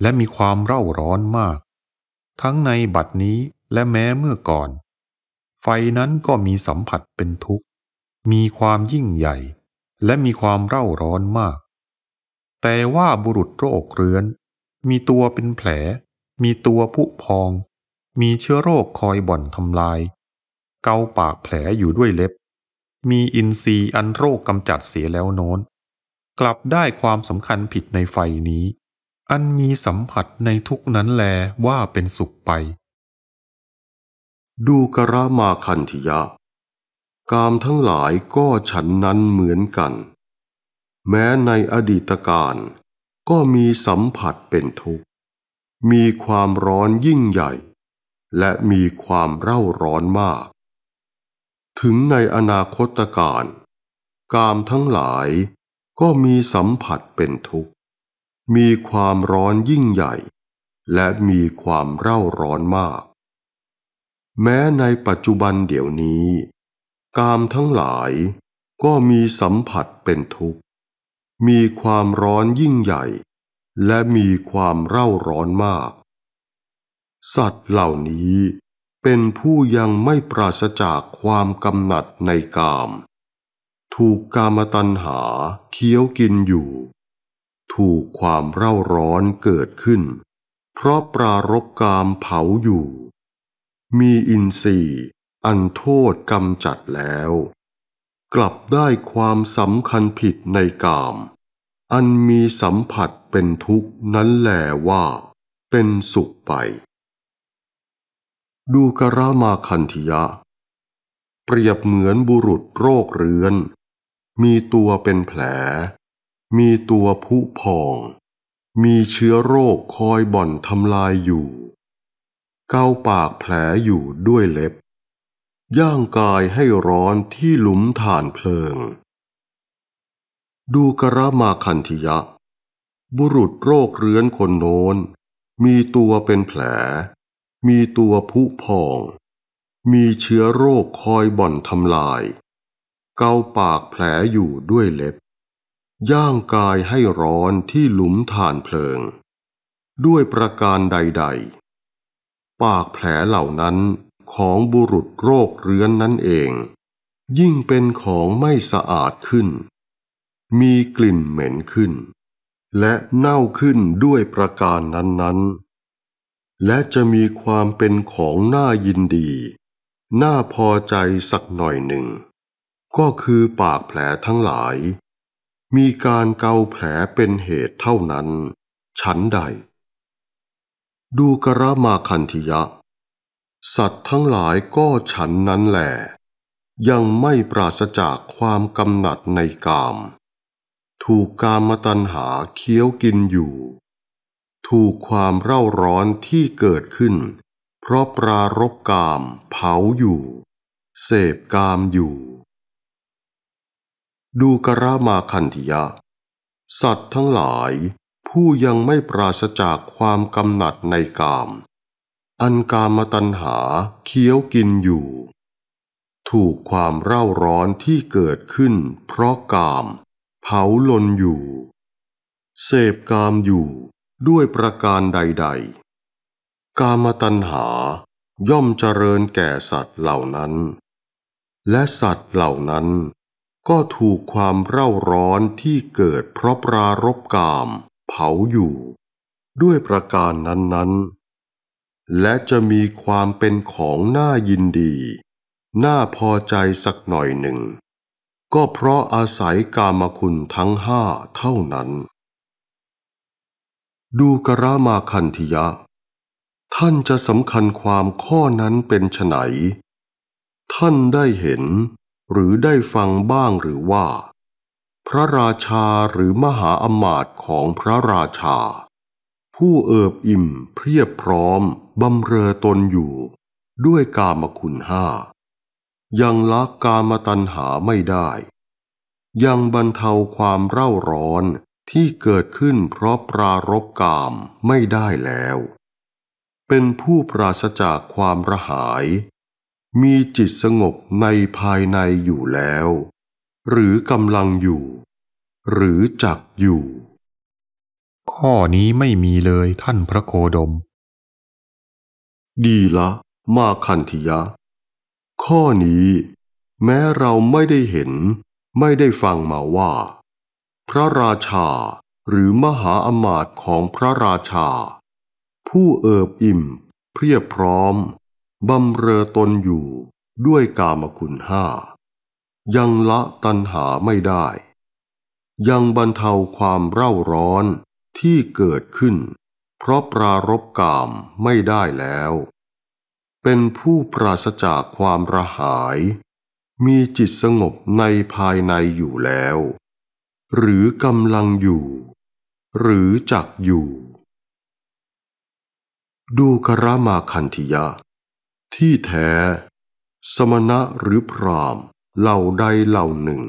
และมีความเร่าร้อนมาก ทั้งในบัดนี้และแม้เมื่อก่อน ไฟนั้นก็มีสัมผัสเป็นทุกข์ มีความยิ่งใหญ่ และมีความเร่าร้อนมาก แต่ว่าบุรุษโรคเรื้อน มีตัวเป็นแผลมีตัวผุพอง มีเชื้อโรคคอยบ่อนทำลาย เกาปากแผลอยู่ด้วยเล็บ มีอินทรีย์อันโรคกำจัดเสียแล้วโน้น กลับได้ความสำคัญผิดในไฟนี้ อันมีสัมผัสในทุกนั้นแลว่าเป็นสุขไป ดูกระมาคันธิยะ กามทั้งหลายก็ฉันนั้นเหมือนกัน แม้ในอดีตการก็มีสัมผัสเป็นทุกข์มีความร้อนยิ่งใหญ่ และมีความเร่าร้อนมาก ถึงในอนาคตการกามทั้งหลายก็มีสัมผัสเป็นทุกข์ มีความร้อนยิ่งใหญ่ และมีความเร่าร้อนมาก แม้ในปัจจุบันเดี๋ยวนี้ กามทั้งหลายก็มีสัมผัสเป็นทุกข์ มีความร้อนยิ่งใหญ่และมีความเร่าร้อนมาก สัตว์เหล่านี้เป็นผู้ยังไม่ปราศจากความกำหนัดในกาม ถูกกามตัณหาเคี้ยวกินอยู่ ถูกความเร่าร้อนเกิดขึ้น เพราะปรารบกามเผาอยู่ มีอินทรีย์ อันโทษกำจัดแล้ว กลับได้ความสำคัญผิดในกามอันมีสัมผัสเป็นทุกข์นั้นแหละว่า เป็นสุขไป ดูกรามาคันธิยะ เปรียบเหมือนบุรุษโรคเรื้อน มีตัวเป็นแผล มีตัวผุพอง มีเชื้อโรคคอยบ่อนทำลายอยู่ เกาปากแผลอยู่ด้วยเล็บ ย่างกายให้ร้อนที่หลุมฐานเพลิงดูกระมาคันธิยะ บุรุษโรคเรื้อนคนโน้น มีตัวเป็นแผล มีตัวผุพอง มีเชื้อโรคคอยบ่อนทำลาย เกาปากแผลอยู่ด้วยเล็บ ย่างกายให้ร้อนที่หลุมฐานเพลิง ด้วยประการใดๆ ปากแผลเหล่านั้นของบุรุษโรคเรื้อนนั้นเอง ยิ่งเป็นของไม่สะอาดขึ้นมีกลิ่นเหม็นขึ้น และเน่าขึ้นด้วยประการนั้นๆและจะมีความเป็นของน่ายินดี น่าพอใจสักหน่อยหนึ่ง ก็คือปากแผลทั้งหลาย มีการเกาแผลเป็นเหตุเท่านั้น ฉันใด ดูกรามาคันธิยะ สัตว์ทั้งหลายก็ฉันนั้นแหละยังไม่ปราศจากความกำหนัดในกามถูกกามตัณหาเคี้ยวกินอยู่ ถูกความเร่าร้อนที่เกิดขึ้น เพราะปรารบกามเผาอยู่ เสพกามอยู่ ดูกรามาคันธยะ สัตว์ทั้งหลาย ผู้ยังไม่ปราศจากความกำหนัดในกาม อันกามตัณหาเคี้ยวกินอยู่ ถูกความเร่าร้อนที่เกิดขึ้น เพราะกามเผาลนอยู่เสพกามอยู่ด้วยประการใดๆ กามตัณหาย่อมเจริญแก่สัตว์เหล่านั้น และสัตว์เหล่านั้น ก็ถูกความเร่าร้อนที่เกิดเพราะปรารบกาม เผาอยู่ด้วยประการนั้นๆและจะมีความเป็นของน่ายินดี น่าพอใจสักหน่อยหนึ่งก็เพราะอาศัยกามคุณทั้งห้าเท่านั้น ดูกรามาคันธิยะ ท่านจะสำคัญความข้อนั้นเป็นไฉนท่านได้เห็น หรือได้ฟังบ้างหรือว่า พระราชาหรือมหาอมาตย์ของพระราชา ผู้เอิบอิ่มเพียบพร้อม บำเรอตนอยู่ด้วยกามคุณห้ายังละกามตัณหาไม่ได้ ยังบรรเทาความเร่าร้อนที่เกิดขึ้นเพราะปรารบกามไม่ได้แล้ว เป็นผู้ปราศจากความระหาย มีจิตสงบในภายในอยู่แล้ว หรือกำลังอยู่ หรือจักอยู่ ข้อนี้ไม่มีเลยท่านพระโคดม ดีละมาคันธิยะข้อนี้ แม้เราไม่ได้เห็นไม่ได้ฟังมาว่า พระราชาหรือมหาอมาตย์ของพระราชา ผู้เอิบอิ่มเพียบพร้อม บำเรอตนอยู่ด้วยกามคุณห้า ยังละตัณหาไม่ได้ ยังบรรเทาความเร่าร้อนที่เกิดขึ้น เพราะปรารบกามไม่ได้แล้วเป็นผู้ปราศจากความระหาย มีจิตสงบในภายในอยู่แล้ว หรือกำลังอยู่ หรือจักอยู่ ดูครามาคันธิยะ ที่แท้ สมณะหรือพรามเหล่าใดเหล่าหนึ่ง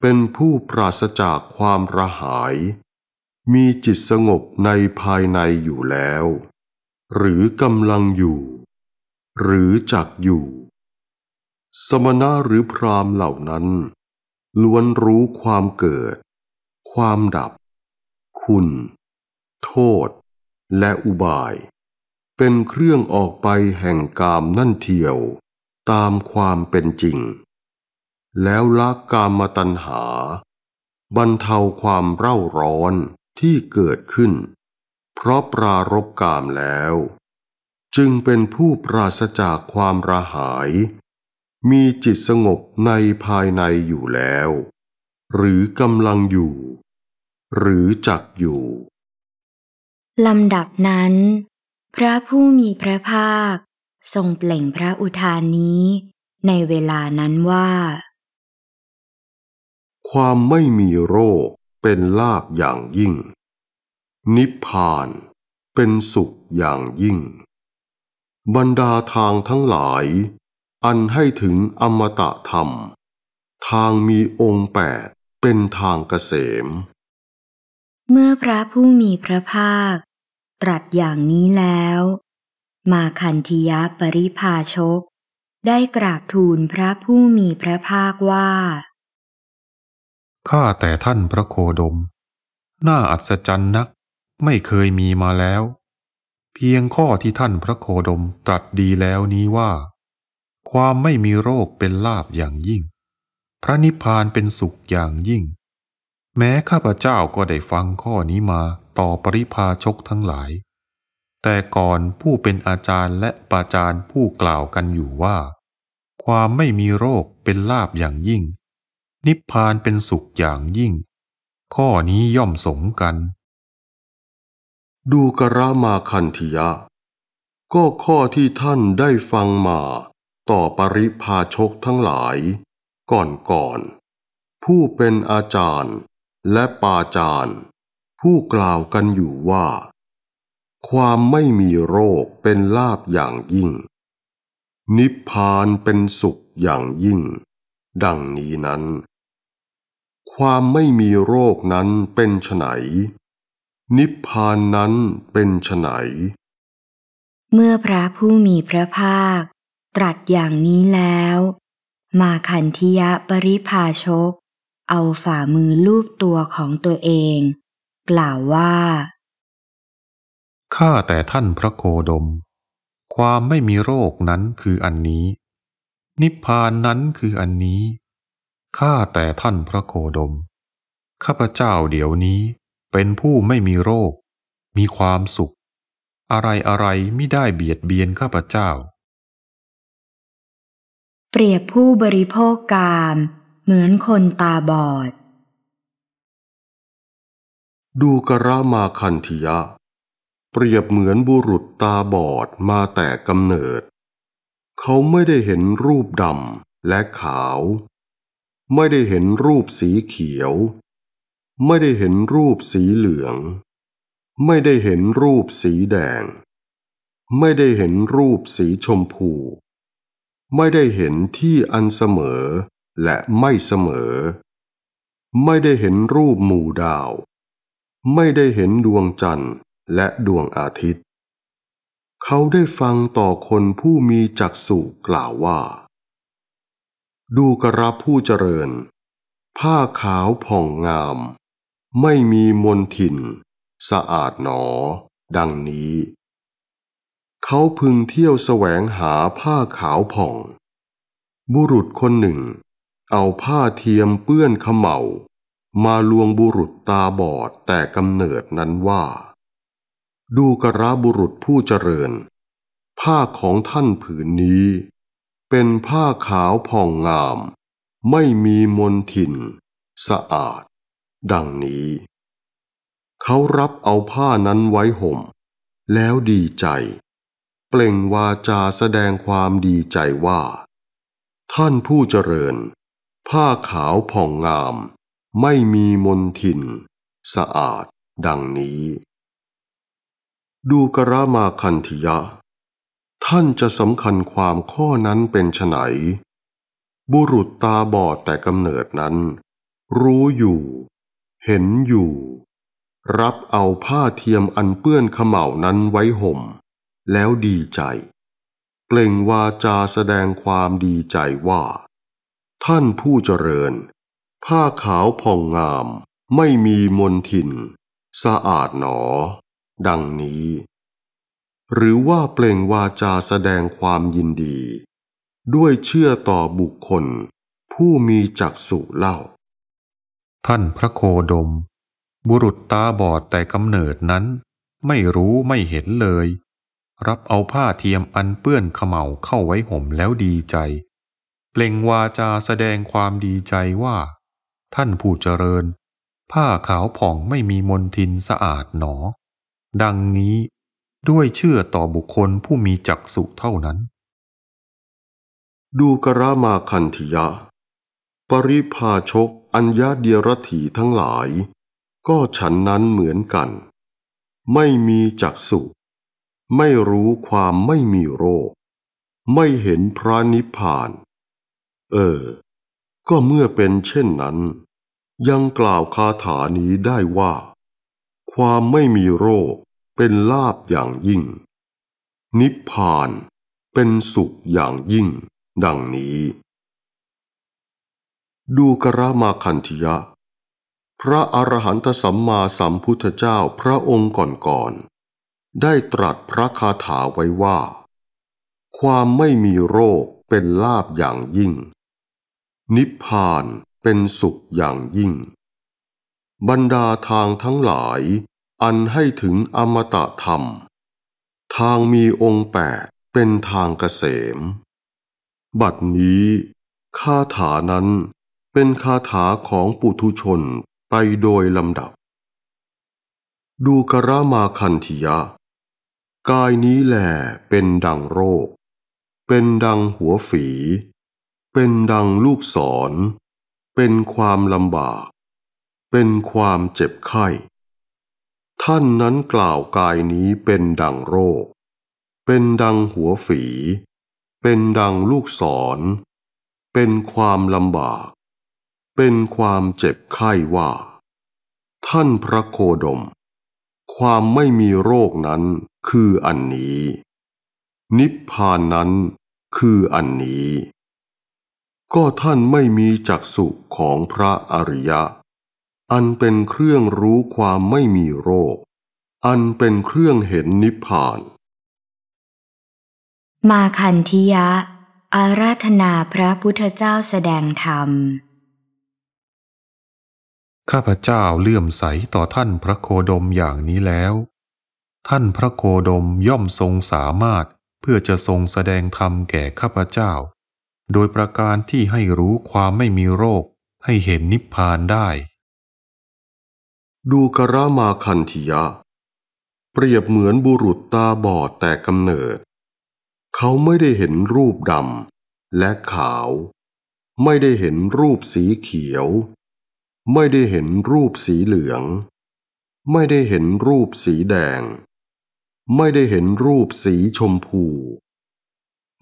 เป็นผู้ปราศจากความระหาย มีจิตสงบในภายในอยู่แล้ว หรือกำลังอยู่หรือจักอยู่ สมณะหรือพรามเหล่านั้น ล้วนรู้ความเกิด ความดับ คุณ โทษ และอุบาย เป็นเครื่องออกไปแห่งกามนั่นเทียว ตามความเป็นจริง แล้วละกามตัณหาบรรเทาความเร่าร้อนที่เกิดขึ้น เพราะปรารบกามแล้วจึงเป็นผู้ปราศจากความระหาย มีจิตสงบในภายในอยู่แล้ว หรือกำลังอยู่ หรือจักอยู่ ลำดับนั้น พระผู้มีพระภาคทรงเปล่งพระอุทานนี้ในเวลานั้นว่า ความไม่มีโรคเป็นลาบอย่างยิ่ง นิพพานเป็นสุขอย่างยิ่งบรรดาทางทั้งหลาย อันให้ถึงอมตะธรรม ทางมีองค์แปดเป็นทางเกษม เมื่อพระผู้มีพระภาคตรัสอย่างนี้แล้ว มาคันธียะปริภาชก ได้กราบทูลพระผู้มีพระภาคว่า ข้าแต่ท่านพระโคดม น่าอัศจรรย์นักไม่เคยมีมาแล้วพียงข้อที่ท่านพระโคดมตรัสดีแล้วนี้ว่า ความไม่มีโรคเป็นลาบอย่างยิ่ง พระนิพพานเป็นสุขอย่างยิ่ง แม้ข้าพเจ้าก็ได้ฟังข้อนี้มาต่อปริพาชกทั้งหลาย แต่ก่อนผู้เป็นอาจารย์และปาจารย์ผู้กล่าวกันอยู่ว่า ความไม่มีโรคเป็นลาบอย่างยิ่ง นิพพานเป็นสุขอย่างยิ่ง ข้อนี้ย่อมสมกันดูกรามาคันธียะ ก็ข้อที่ท่านได้ฟังมาต่อปริพาชกทั้งหลายก่อนก่อน ผู้เป็นอาจารย์และปาจารย์ผู้กล่าวกันอยู่ว่า ความไม่มีโรคเป็นลาบอย่างยิ่ง นิพพานเป็นสุขอย่างยิ่ง ดังนี้นั้น ความไม่มีโรคนั้นเป็นไฉนนิพพานนั้นเป็นไฉนเมื่อพระผู้มีพระภาคตรัสอย่างนี้แล้ว มาคันธิยะปริภาชก เอาฝ่ามือลูบตัวของตัวเองกล่าวว่า ข้าแต่ท่านพระโคดม ความไม่มีโรคนั้นคืออันนี้ นิพพานนั้นคืออันนี้ข้าแต่ท่านพระโคดมข้าพเจ้าเดี๋ยวนี้เป็นผู้ไม่มีโรค มีความสุข อะไรอะไรไม่ได้เบียดเบียนข้าพเจ้า เปรียบผู้บริโภคกามเหมือนคนตาบอด ดูกรามาคันธยะ เปรียบเหมือนบุรุษตาบอดมาแต่กำเนิด เขาไม่ได้เห็นรูปดำและขาว ไม่ได้เห็นรูปสีเขียวไม่ได้เห็นรูปสีเหลือง ไม่ได้เห็นรูปสีแดง ไม่ได้เห็นรูปสีชมพู ไม่ได้เห็นที่อันเสมอและไม่เสมอ ไม่ได้เห็นรูปหมู่ดาว ไม่ได้เห็นดวงจันทร์และดวงอาทิตย์ เขาได้ฟังต่อคนผู้มีจักษุกล่าวว่า ดูกระผู้เจริญ ผ้าขาวผ่องงามไม่มีมนถิน สะอาดหนอ ดังนี้ เขาพึงเที่ยวแสวงหาผ้าขาวผ่อง บุรุษคนหนึ่ง เอาผ้าเทียมเปื้อนขมเหลามาลวงบุรุษตาบอดแต่กำเนิดนั้นว่า ดูกระบุรุษผู้เจริญ ผ้าของท่านผืนนี้ เป็นผ้าขาวผ่องงาม ไม่มีมนถิน สะอาดดังนี้ เขารับเอาผ้านั้นไว้ห่ม แล้วดีใจ เปล่งวาจาแสดงความดีใจว่า ท่านผู้เจริญ ผ้าขาวผ่องงาม ไม่มีมนทิน สะอาด ดังนี้ ดูกระมาคันธิยะท่านจะสำคัญความข้อนั้นเป็นไฉนบุรุษตาบอดแต่กำเนิดนั้น รู้อยู่เห็นอยู่ รับเอาผ้าเทียมอันเปื้อนขมเหลานั้นไว้ห่ม แล้วดีใจ เปล่งวาจาแสดงความดีใจว่า ท่านผู้เจริญ ผ้าขาวผ่องงามไม่มีมนทิน สะอาดหนอ ดังนี้ หรือว่าเปล่งวาจาแสดงความยินดี ด้วยเชื่อต่อบุคคล ผู้มีจักสุเล่าท่านพระโคดม บุรุษตาบอดแต่กำเนิดนั้นไม่รู้ไม่เห็นเลย รับเอาผ้าเทียมอันเปื้อนขมเหาเข้าไว้ห่มแล้วดีใจ เปล่งวาจาแสดงความดีใจว่า ท่านผู้เจริญ ผ้าขาวผ่องไม่มีมลทินสะอาดหนอ ดังนี้ด้วยเชื่อต่อบุคคลผู้มีจักษุเท่านั้น ดูกรามาคันธยะ ปริพาชกอัญญาเดียรถีทั้งหลาย ก็ฉันนั้นเหมือนกัน ไม่มีจักสุไม่รู้ความไม่มีโรค ไม่เห็นพระนิพพาน เออ ก็เมื่อเป็นเช่นนั้น ยังกล่าวคาถานี้ได้ว่า ความไม่มีโรคเป็นลาบอย่างยิ่ง นิพพานเป็นสุขอย่างยิ่งดังนี้ดูกระมาคันธยะ พระอรหันตสัมมาสัมพุทธเจ้าพระองค์ก่อนๆได้ตรัสพระคาถาไว้ว่า ความไม่มีโรคเป็นลาบอย่างยิ่ง นิพพานเป็นสุขอย่างยิ่ง บรรดาทางทั้งหลายอันให้ถึงอมตะธรรม ทางมีองค์แปดเป็นทางเกษม บัดนี้คาถานั้นเป็นคาถาของปุถุชนไปโดยลำดับ ดูกรามาคันธียะ กายนี้แหลเป็นดังโรค เป็นดังหัวฝี เป็นดังลูกศร เป็นความลำบาก เป็นความเจ็บไข้ ท่านนั้นกล่าวกายนี้เป็นดังโรค เป็นดังหัวฝี เป็นดังลูกศร เป็นความลำบากเป็นความเจ็บไข้ว่า ท่านพระโคดม ความไม่มีโรคนั้นคืออันนี้ นิพพานนั้นคืออันนี้ ก็ท่านไม่มีจักสุของพระอริยะ อันเป็นเครื่องรู้ความไม่มีโรค อันเป็นเครื่องเห็นนิพพาน มาคันธิยะอาราธนาพระพุทธเจ้าแสดงธรรมข้าพเจ้าเลื่อมใสต่อท่านพระโคดมอย่างนี้แล้ว ท่านพระโคดมย่อมทรงสามารถเพื่อจะทรงแสดงธรรมแก่ข้าพเจ้า โดยประการที่ให้รู้ความไม่มีโรคให้เห็นนิพพานได้ ดูกรามาคันธิยะ เปรียบเหมือนบุรุษตาบอดแต่กำเนิด เขาไม่ได้เห็นรูปดำและขาว ไม่ได้เห็นรูปสีเขียวไม่ได้เห็นรูปสีเหลือง ไม่ได้เห็นรูปสีแดง ไม่ได้เห็นรูปสีชมพู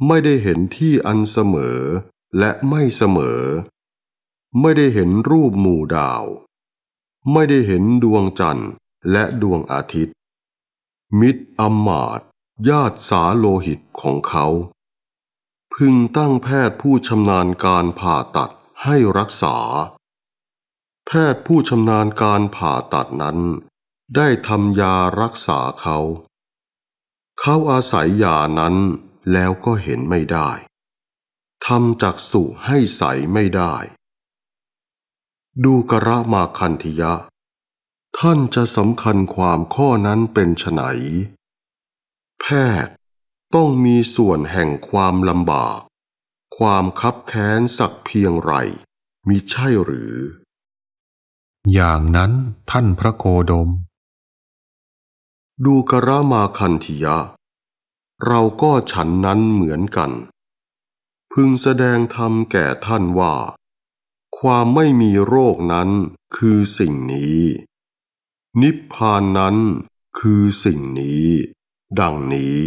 ไม่ได้เห็นที่อันเสมอและไม่เสมอ ไม่ได้เห็นรูปหมู่ดาว ไม่ได้เห็นดวงจันทร์และดวงอาทิตย์ มิตรอมาตญาติสาโลหิตของเขา พึงตั้งแพทย์ผู้ชำนาญการผ่าตัดให้รักษาแพทย์ผู้ชำนาญการผ่าตัดนั้น ได้ทำยารักษาเขา เขาอาศัยยานั้นแล้วก็เห็นไม่ได้ ทำจักสุให้ใสไม่ได้ ดูกระมาคันธิยะ ท่านจะสำคัญความข้อนั้นเป็นไฉนแพทย์ต้องมีส่วนแห่งความลำบาก ความคับแค้นสักเพียงไรมิใช่หรืออย่างนั้นท่านพระโคดม ดูกรามาคันธิยะ เราก็ฉันนั้นเหมือนกัน พึงแสดงธรรมแก่ท่านว่า ความไม่มีโรคนั้นคือสิ่งนี้ นิพพานนั้นคือสิ่งนี้ ดังนี้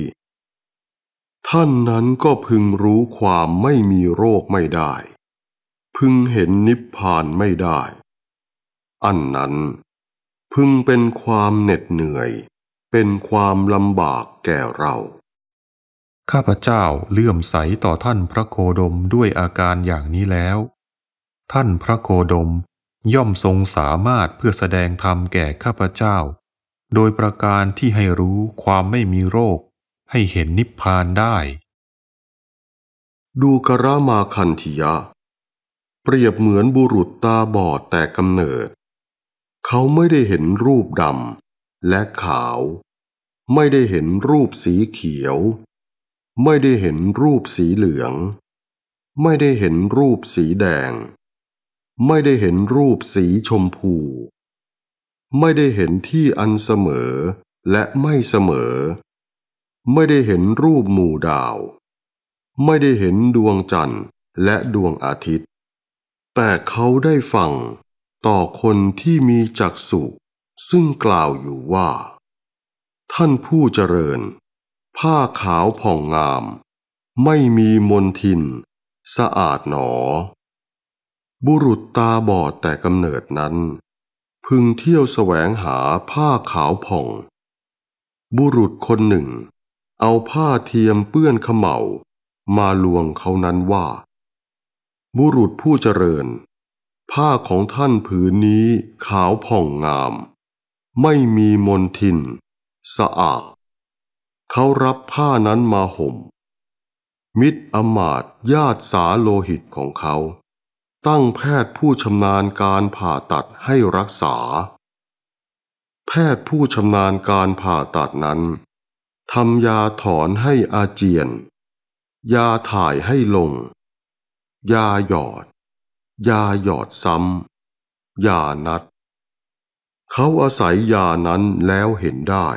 ท่านนั้นก็พึงรู้ความไม่มีโรคไม่ได้ พึงเห็นนิพพานไม่ได้อันนั้นพึงเป็นความเหน็ดเหนื่อย เป็นความลำบากแก่เรา ข้าพเจ้าเลื่อมใสต่อท่านพระโคดมด้วยอาการอย่างนี้แล้ว ท่านพระโคดมย่อมทรงสามารถเพื่อแสดงธรรมแก่ข้าพเจ้า โดยประการที่ให้รู้ความไม่มีโรคให้เห็นนิพพานได้ ดูกระมาคันธิยะ เปรียบเหมือนบุรุษตาบอดแต่กำเนิดเขาไม่ได้เห็นรูปดำ และขาว ไม่ได้เห็นรูปสีเขียว ไม่ได้เห็นรูปสีเหลือง ไม่ได้เห็นรูปสีแดง ไม่ได้เห็นรูปสีชมพูไม่ได้เห็นที่อันเสมอและไม่เสมอ ไม่ได้เห็นรูปหมู่ดาว ไม่ได้เห็นดวงจันทร์และดวงอาทิตย์ แต่เขาได้ฟังต่อคนที่มีจักษุซึ่งกล่าวอยู่ว่า ท่านผู้เจริญ ผ้าขาวผ่องงาม ไม่มีมนทิน สะอาดหนอ บุรุษตาบอดแต่กำเนิดนั้น พึงเที่ยวแสวงหาผ้าขาวผ่อง บุรุษคนหนึ่ง เอาผ้าเทียมเปื้อนขมเหลามาลวงเขานั้นว่า บุรุษผู้เจริญผ้าของท่านผืนนี้ขาวผ่องงาม ไม่มีมนทิน สะอาดเขารับผ้านั้นมาห่ม มิตรอมาตญาติสาโลหิตของเขา ตั้งแพทย์ผู้ชำนาญการผ่าตัดให้รักษา แพทย์ผู้ชำนาญการผ่าตัดนั้นทำยาถอนให้อาเจียน ยาถ่ายให้ลง ยาหยอดยาหยอดซ้ำยานัด เขาอาศัยยานั้นแล้วเห็นได้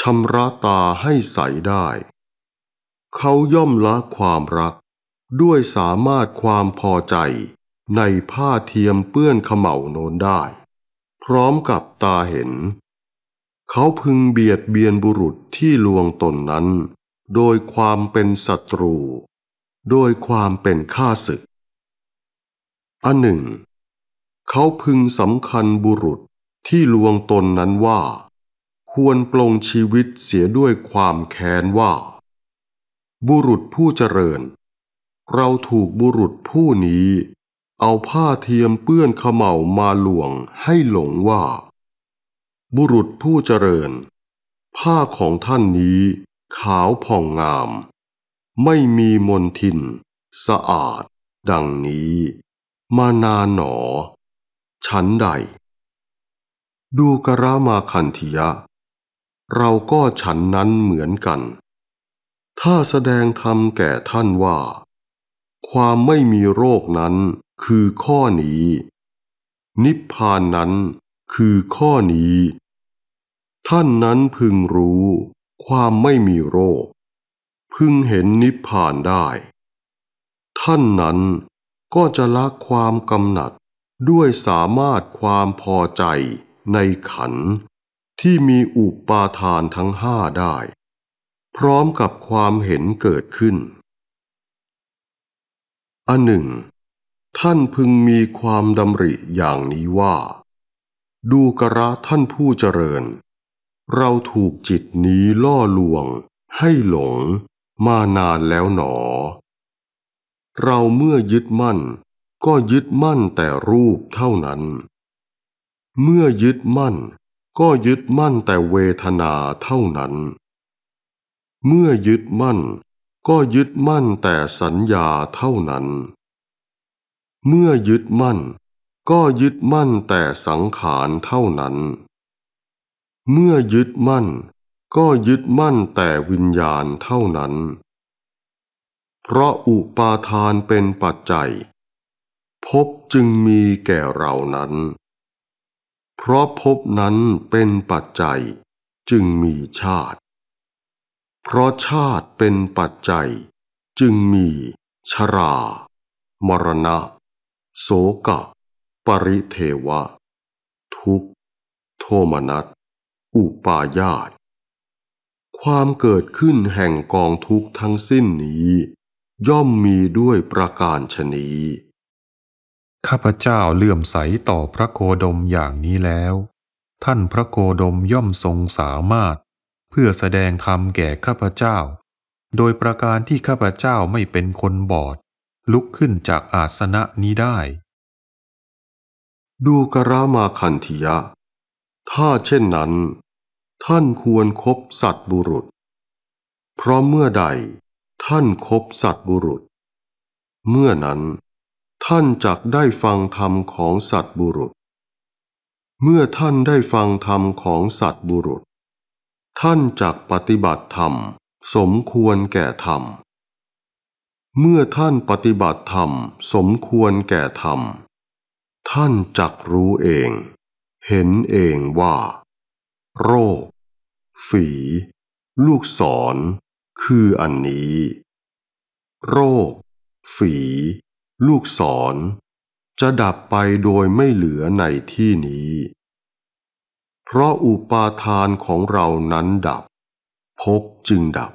ชำระตาให้ใสได้ เขาย่อมละความรัก ด้วยสามารถความพอใจในผ้าเทียมเปื้อนขมเหลาโนนได้ พร้อมกับตาเห็น เขาพึงเบียดเบียนบุรุษที่ลวงตนนั้น โดยความเป็นศัตรู โดยความเป็นข้าศึกอันหนึ่ง เขาพึงสำคัญบุรุษที่ลวงตนนั้นว่า ควรปลงชีวิตเสียด้วยความแค้นว่า บุรุษผู้เจริญ เราถูกบุรุษผู้นี้ เอาผ้าเทียมเปื้อนขมเหลามาหลวงให้หลงว่า บุรุษผู้เจริญ ผ้าของท่านนี้ ขาวผ่องงาม ไม่มีมนทิน สะอาด ดังนี้มานาหนอฉันใด ดูกรามาคันธิยะ เราก็ฉันนั้นเหมือนกัน ถ้าแสดงธรรมแก่ท่านว่า ความไม่มีโรคนั้นคือข้อนี้ นิพพานนั้นคือข้อนี้ ท่านนั้นพึงรู้ ความไม่มีโรค พึงเห็นนิพพานได้ ท่านนั้นก็จะละความกำหนัด ด้วยสามารถความพอใจในขัน ที่มีอุปปาทานทั้งห้าได้ พร้อมกับความเห็นเกิดขึ้น อันหนึ่ง ท่านพึงมีความดำริอย่างนี้ว่า ดูกระท่านผู้เจริญ เราถูกจิตนี้ล่อลวงให้หลงมานานแล้วหนอเราเมื่อยึดมั่น ก็ยึดมั่นแต่รูปเท่านั้น เมื่อยึดมั่น ก็ยึดมั่นแต่เวทนาเท่านั้น เมื่อยึดมั่น ก็ยึดมั่นแต่สัญญาเท่านั้น เมื่อยึดมั่น ก็ยึดมั่นแต่สังขารเท่านั้น เมื่อยึดมั่น ก็ยึดมั่นแต่วิญญาณเท่านั้นเพราะอุปาทานเป็นปัจจัย พบจึงมีแก่เรานั้น เพราะพบนั้นเป็นปัจจัยจึงมีชาติ เพราะชาติเป็นปัจจัย จึงมี ชรา มรณะ โสกะ ปริเทวะ ทุกขโทมนัส อุปาญาต ความเกิดขึ้นแห่งกองทุกทั้งสิ้นนี้ย่อมมีด้วยประการชนีข้าพเจ้าเลื่อมใสต่อพระโคดมอย่างนี้แล้ว ท่านพระโคดมย่อมทรงสามารถเพื่อแสดงธรรมแก่ข้าพเจ้า โดยประการที่ข้าพเจ้าไม่เป็นคนบอดลุกขึ้นจากอาสนะนี้ได้ ดูกรามาคันธิยะ ถ้าเช่นนั้น ท่านควรครบสัตบุรุษ เพราะเมื่อใดท่านคบสัตบุรุษ เมื่อนั้น ท่านจักได้ฟังธรรมของสัตบุรุษ เมื่อท่านได้ฟังธรรมของสัตบุรุษ ท่านจักปฏิบัติธรรม สมควรแก่ธรรม เมื่อท่านปฏิบัติธรรมสมควรแก่ธรรม ท่านจักรู้เอง เห็นเองว่าโรคฝีลูกศรคืออันนี้ โรค ฝี ลูกศร จะดับไปโดยไม่เหลือในที่นี้ เพราะอุปาทานของเรานั้นดับ พบจึงดับ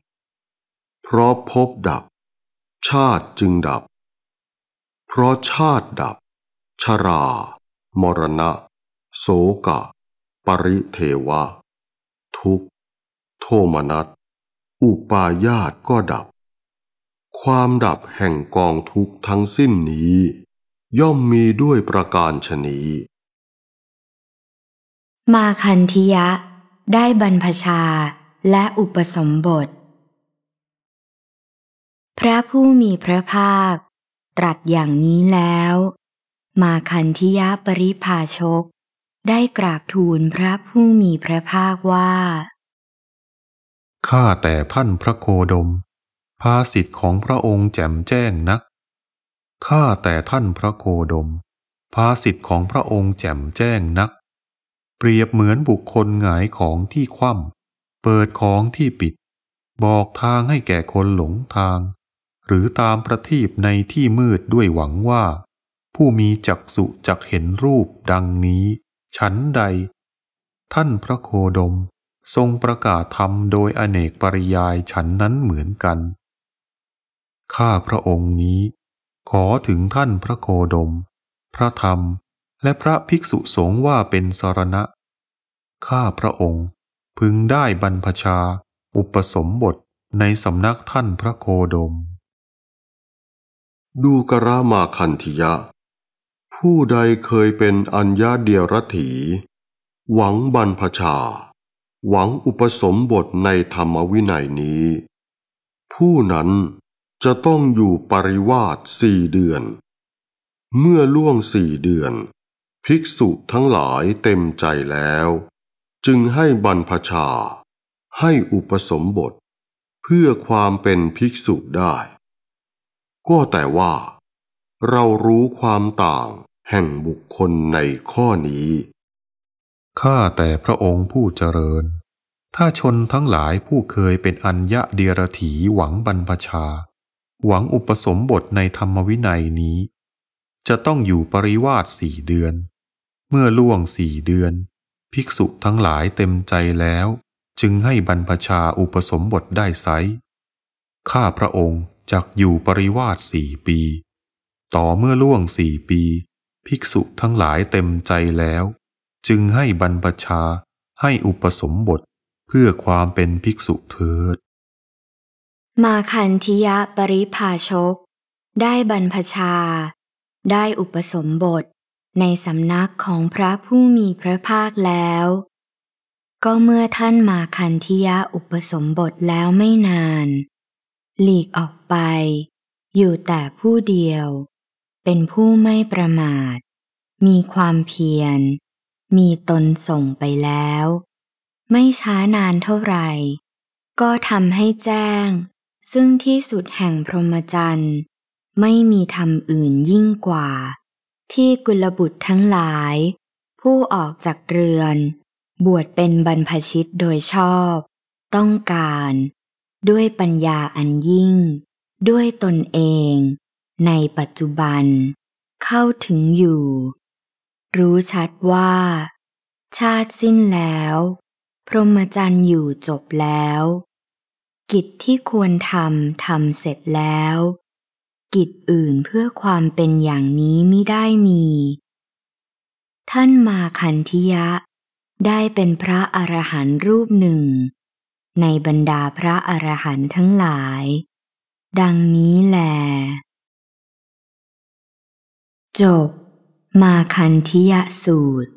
เพราะพบดับ ชาติจึงดับ เพราะชาติดับ ชรา มรณะโสกะ ปริเทวะ ทุกโทมนัสอุปาญาตก็ดับ ความดับแห่งกองทุกข์ทั้งสิ้นนี้ ย่อมมีด้วยประการชนี มาคันธิยะได้บรรพชาและอุปสมบท พระผู้มีพระภาค ตรัสอย่างนี้แล้ว มาคันธิยะปริภาชก ได้กราบทูลพระผู้มีพระภาคว่าข้าแต่ท่านพระโคดม ภาสิทธิ์ของพระองค์แจ่มแจ้งนักข้าแต่ท่านพระโคดม ภาสิทธิ์ของพระองค์แจ่มแจ้งนัก เปรียบเหมือนบุคคลหงายของที่คว่ำเปิดของที่ปิด บอกทางให้แก่คนหลงทาง หรือตามประทีปในที่มืดด้วยหวังว่า ผู้มีจักษุจักเห็นรูปดังนี้ ฉันใด ท่านพระโคดมทรงประกาศธรรมโดยอเนกปริยายฉันนั้นเหมือนกัน ข้าพระองค์นี้ขอถึงท่านพระโคดม พระธรรมและพระภิกษุสงฆ์ว่าเป็นสรณะ ข้าพระองค์พึงได้บรรพชา อุปสมบทในสำนักท่านพระโคดม ดูกรามาคันธิยะ ผู้ใดเคยเป็นอัญญาเดียรถี หวังบรรพชาหวังอุปสมบทในธรรมวินัยนี้ ผู้นั้นจะต้องอยู่ปริวาสสี่เดือน เมื่อล่วงสี่เดือน ภิกษุทั้งหลายเต็มใจแล้ว จึงให้บรรพชา ให้อุปสมบท เพื่อความเป็นภิกษุได้ ก็แต่ว่า เรารู้ความต่างแห่งบุคคลในข้อนี้ข้าแต่พระองค์ผู้เจริญ ถ้าชนทั้งหลายผู้เคยเป็นอัญญะเดียรถีหวังบรรพชา หวังอุปสมบทในธรรมวินัยนี้ จะต้องอยู่ปริวาสสี่เดือน เมื่อล่วงสี่เดือน ภิกษุทั้งหลายเต็มใจแล้ว จึงให้บรรพชาอุปสมบทได้ไซข้าพระองค์จักอยู่ปริวาสสี่ปี ต่อเมื่อล่วงสี่ปี ภิกษุทั้งหลายเต็มใจแล้วจึงให้บรรพชาให้อุปสมบทเพื่อความเป็นภิกษุเถิด มาคันธิยะปริภาชก ได้บรรพชา ได้อุปสมบทในสำนักของพระผู้มีพระภาคแล้ว ก็เมื่อท่านมาคันธิยะอุปสมบทแล้วไม่นาน หลีกออกไป อยู่แต่ผู้เดียว เป็นผู้ไม่ประมาท มีความเพียรมีตนส่งไปแล้ว ไม่ช้านานเท่าไหร่ก็ทำให้แจ้ง ซึ่งที่สุดแห่งพรหมจรรย์ ไม่มีธรรมอื่นยิ่งกว่า ที่กุลบุตรทั้งหลาย ผู้ออกจากเรือน บวชเป็นบรรพชิตโดยชอบ ต้องการ ด้วยปัญญาอันยิ่ง ด้วยตนเอง ในปัจจุบันเข้าถึงอยู่รู้ชัดว่า ชาติสิ้นแล้ว พรหมจรรย์อยู่จบแล้ว กิจที่ควรทำทำเสร็จแล้ว กิจอื่นเพื่อความเป็นอย่างนี้ไม่ได้มี ท่านมาคันธิยะ ได้เป็นพระอรหันต์รูปหนึ่ง ในบรรดาพระอรหันต์ทั้งหลาย ดังนี้แหละจบมาคันธิยสูตร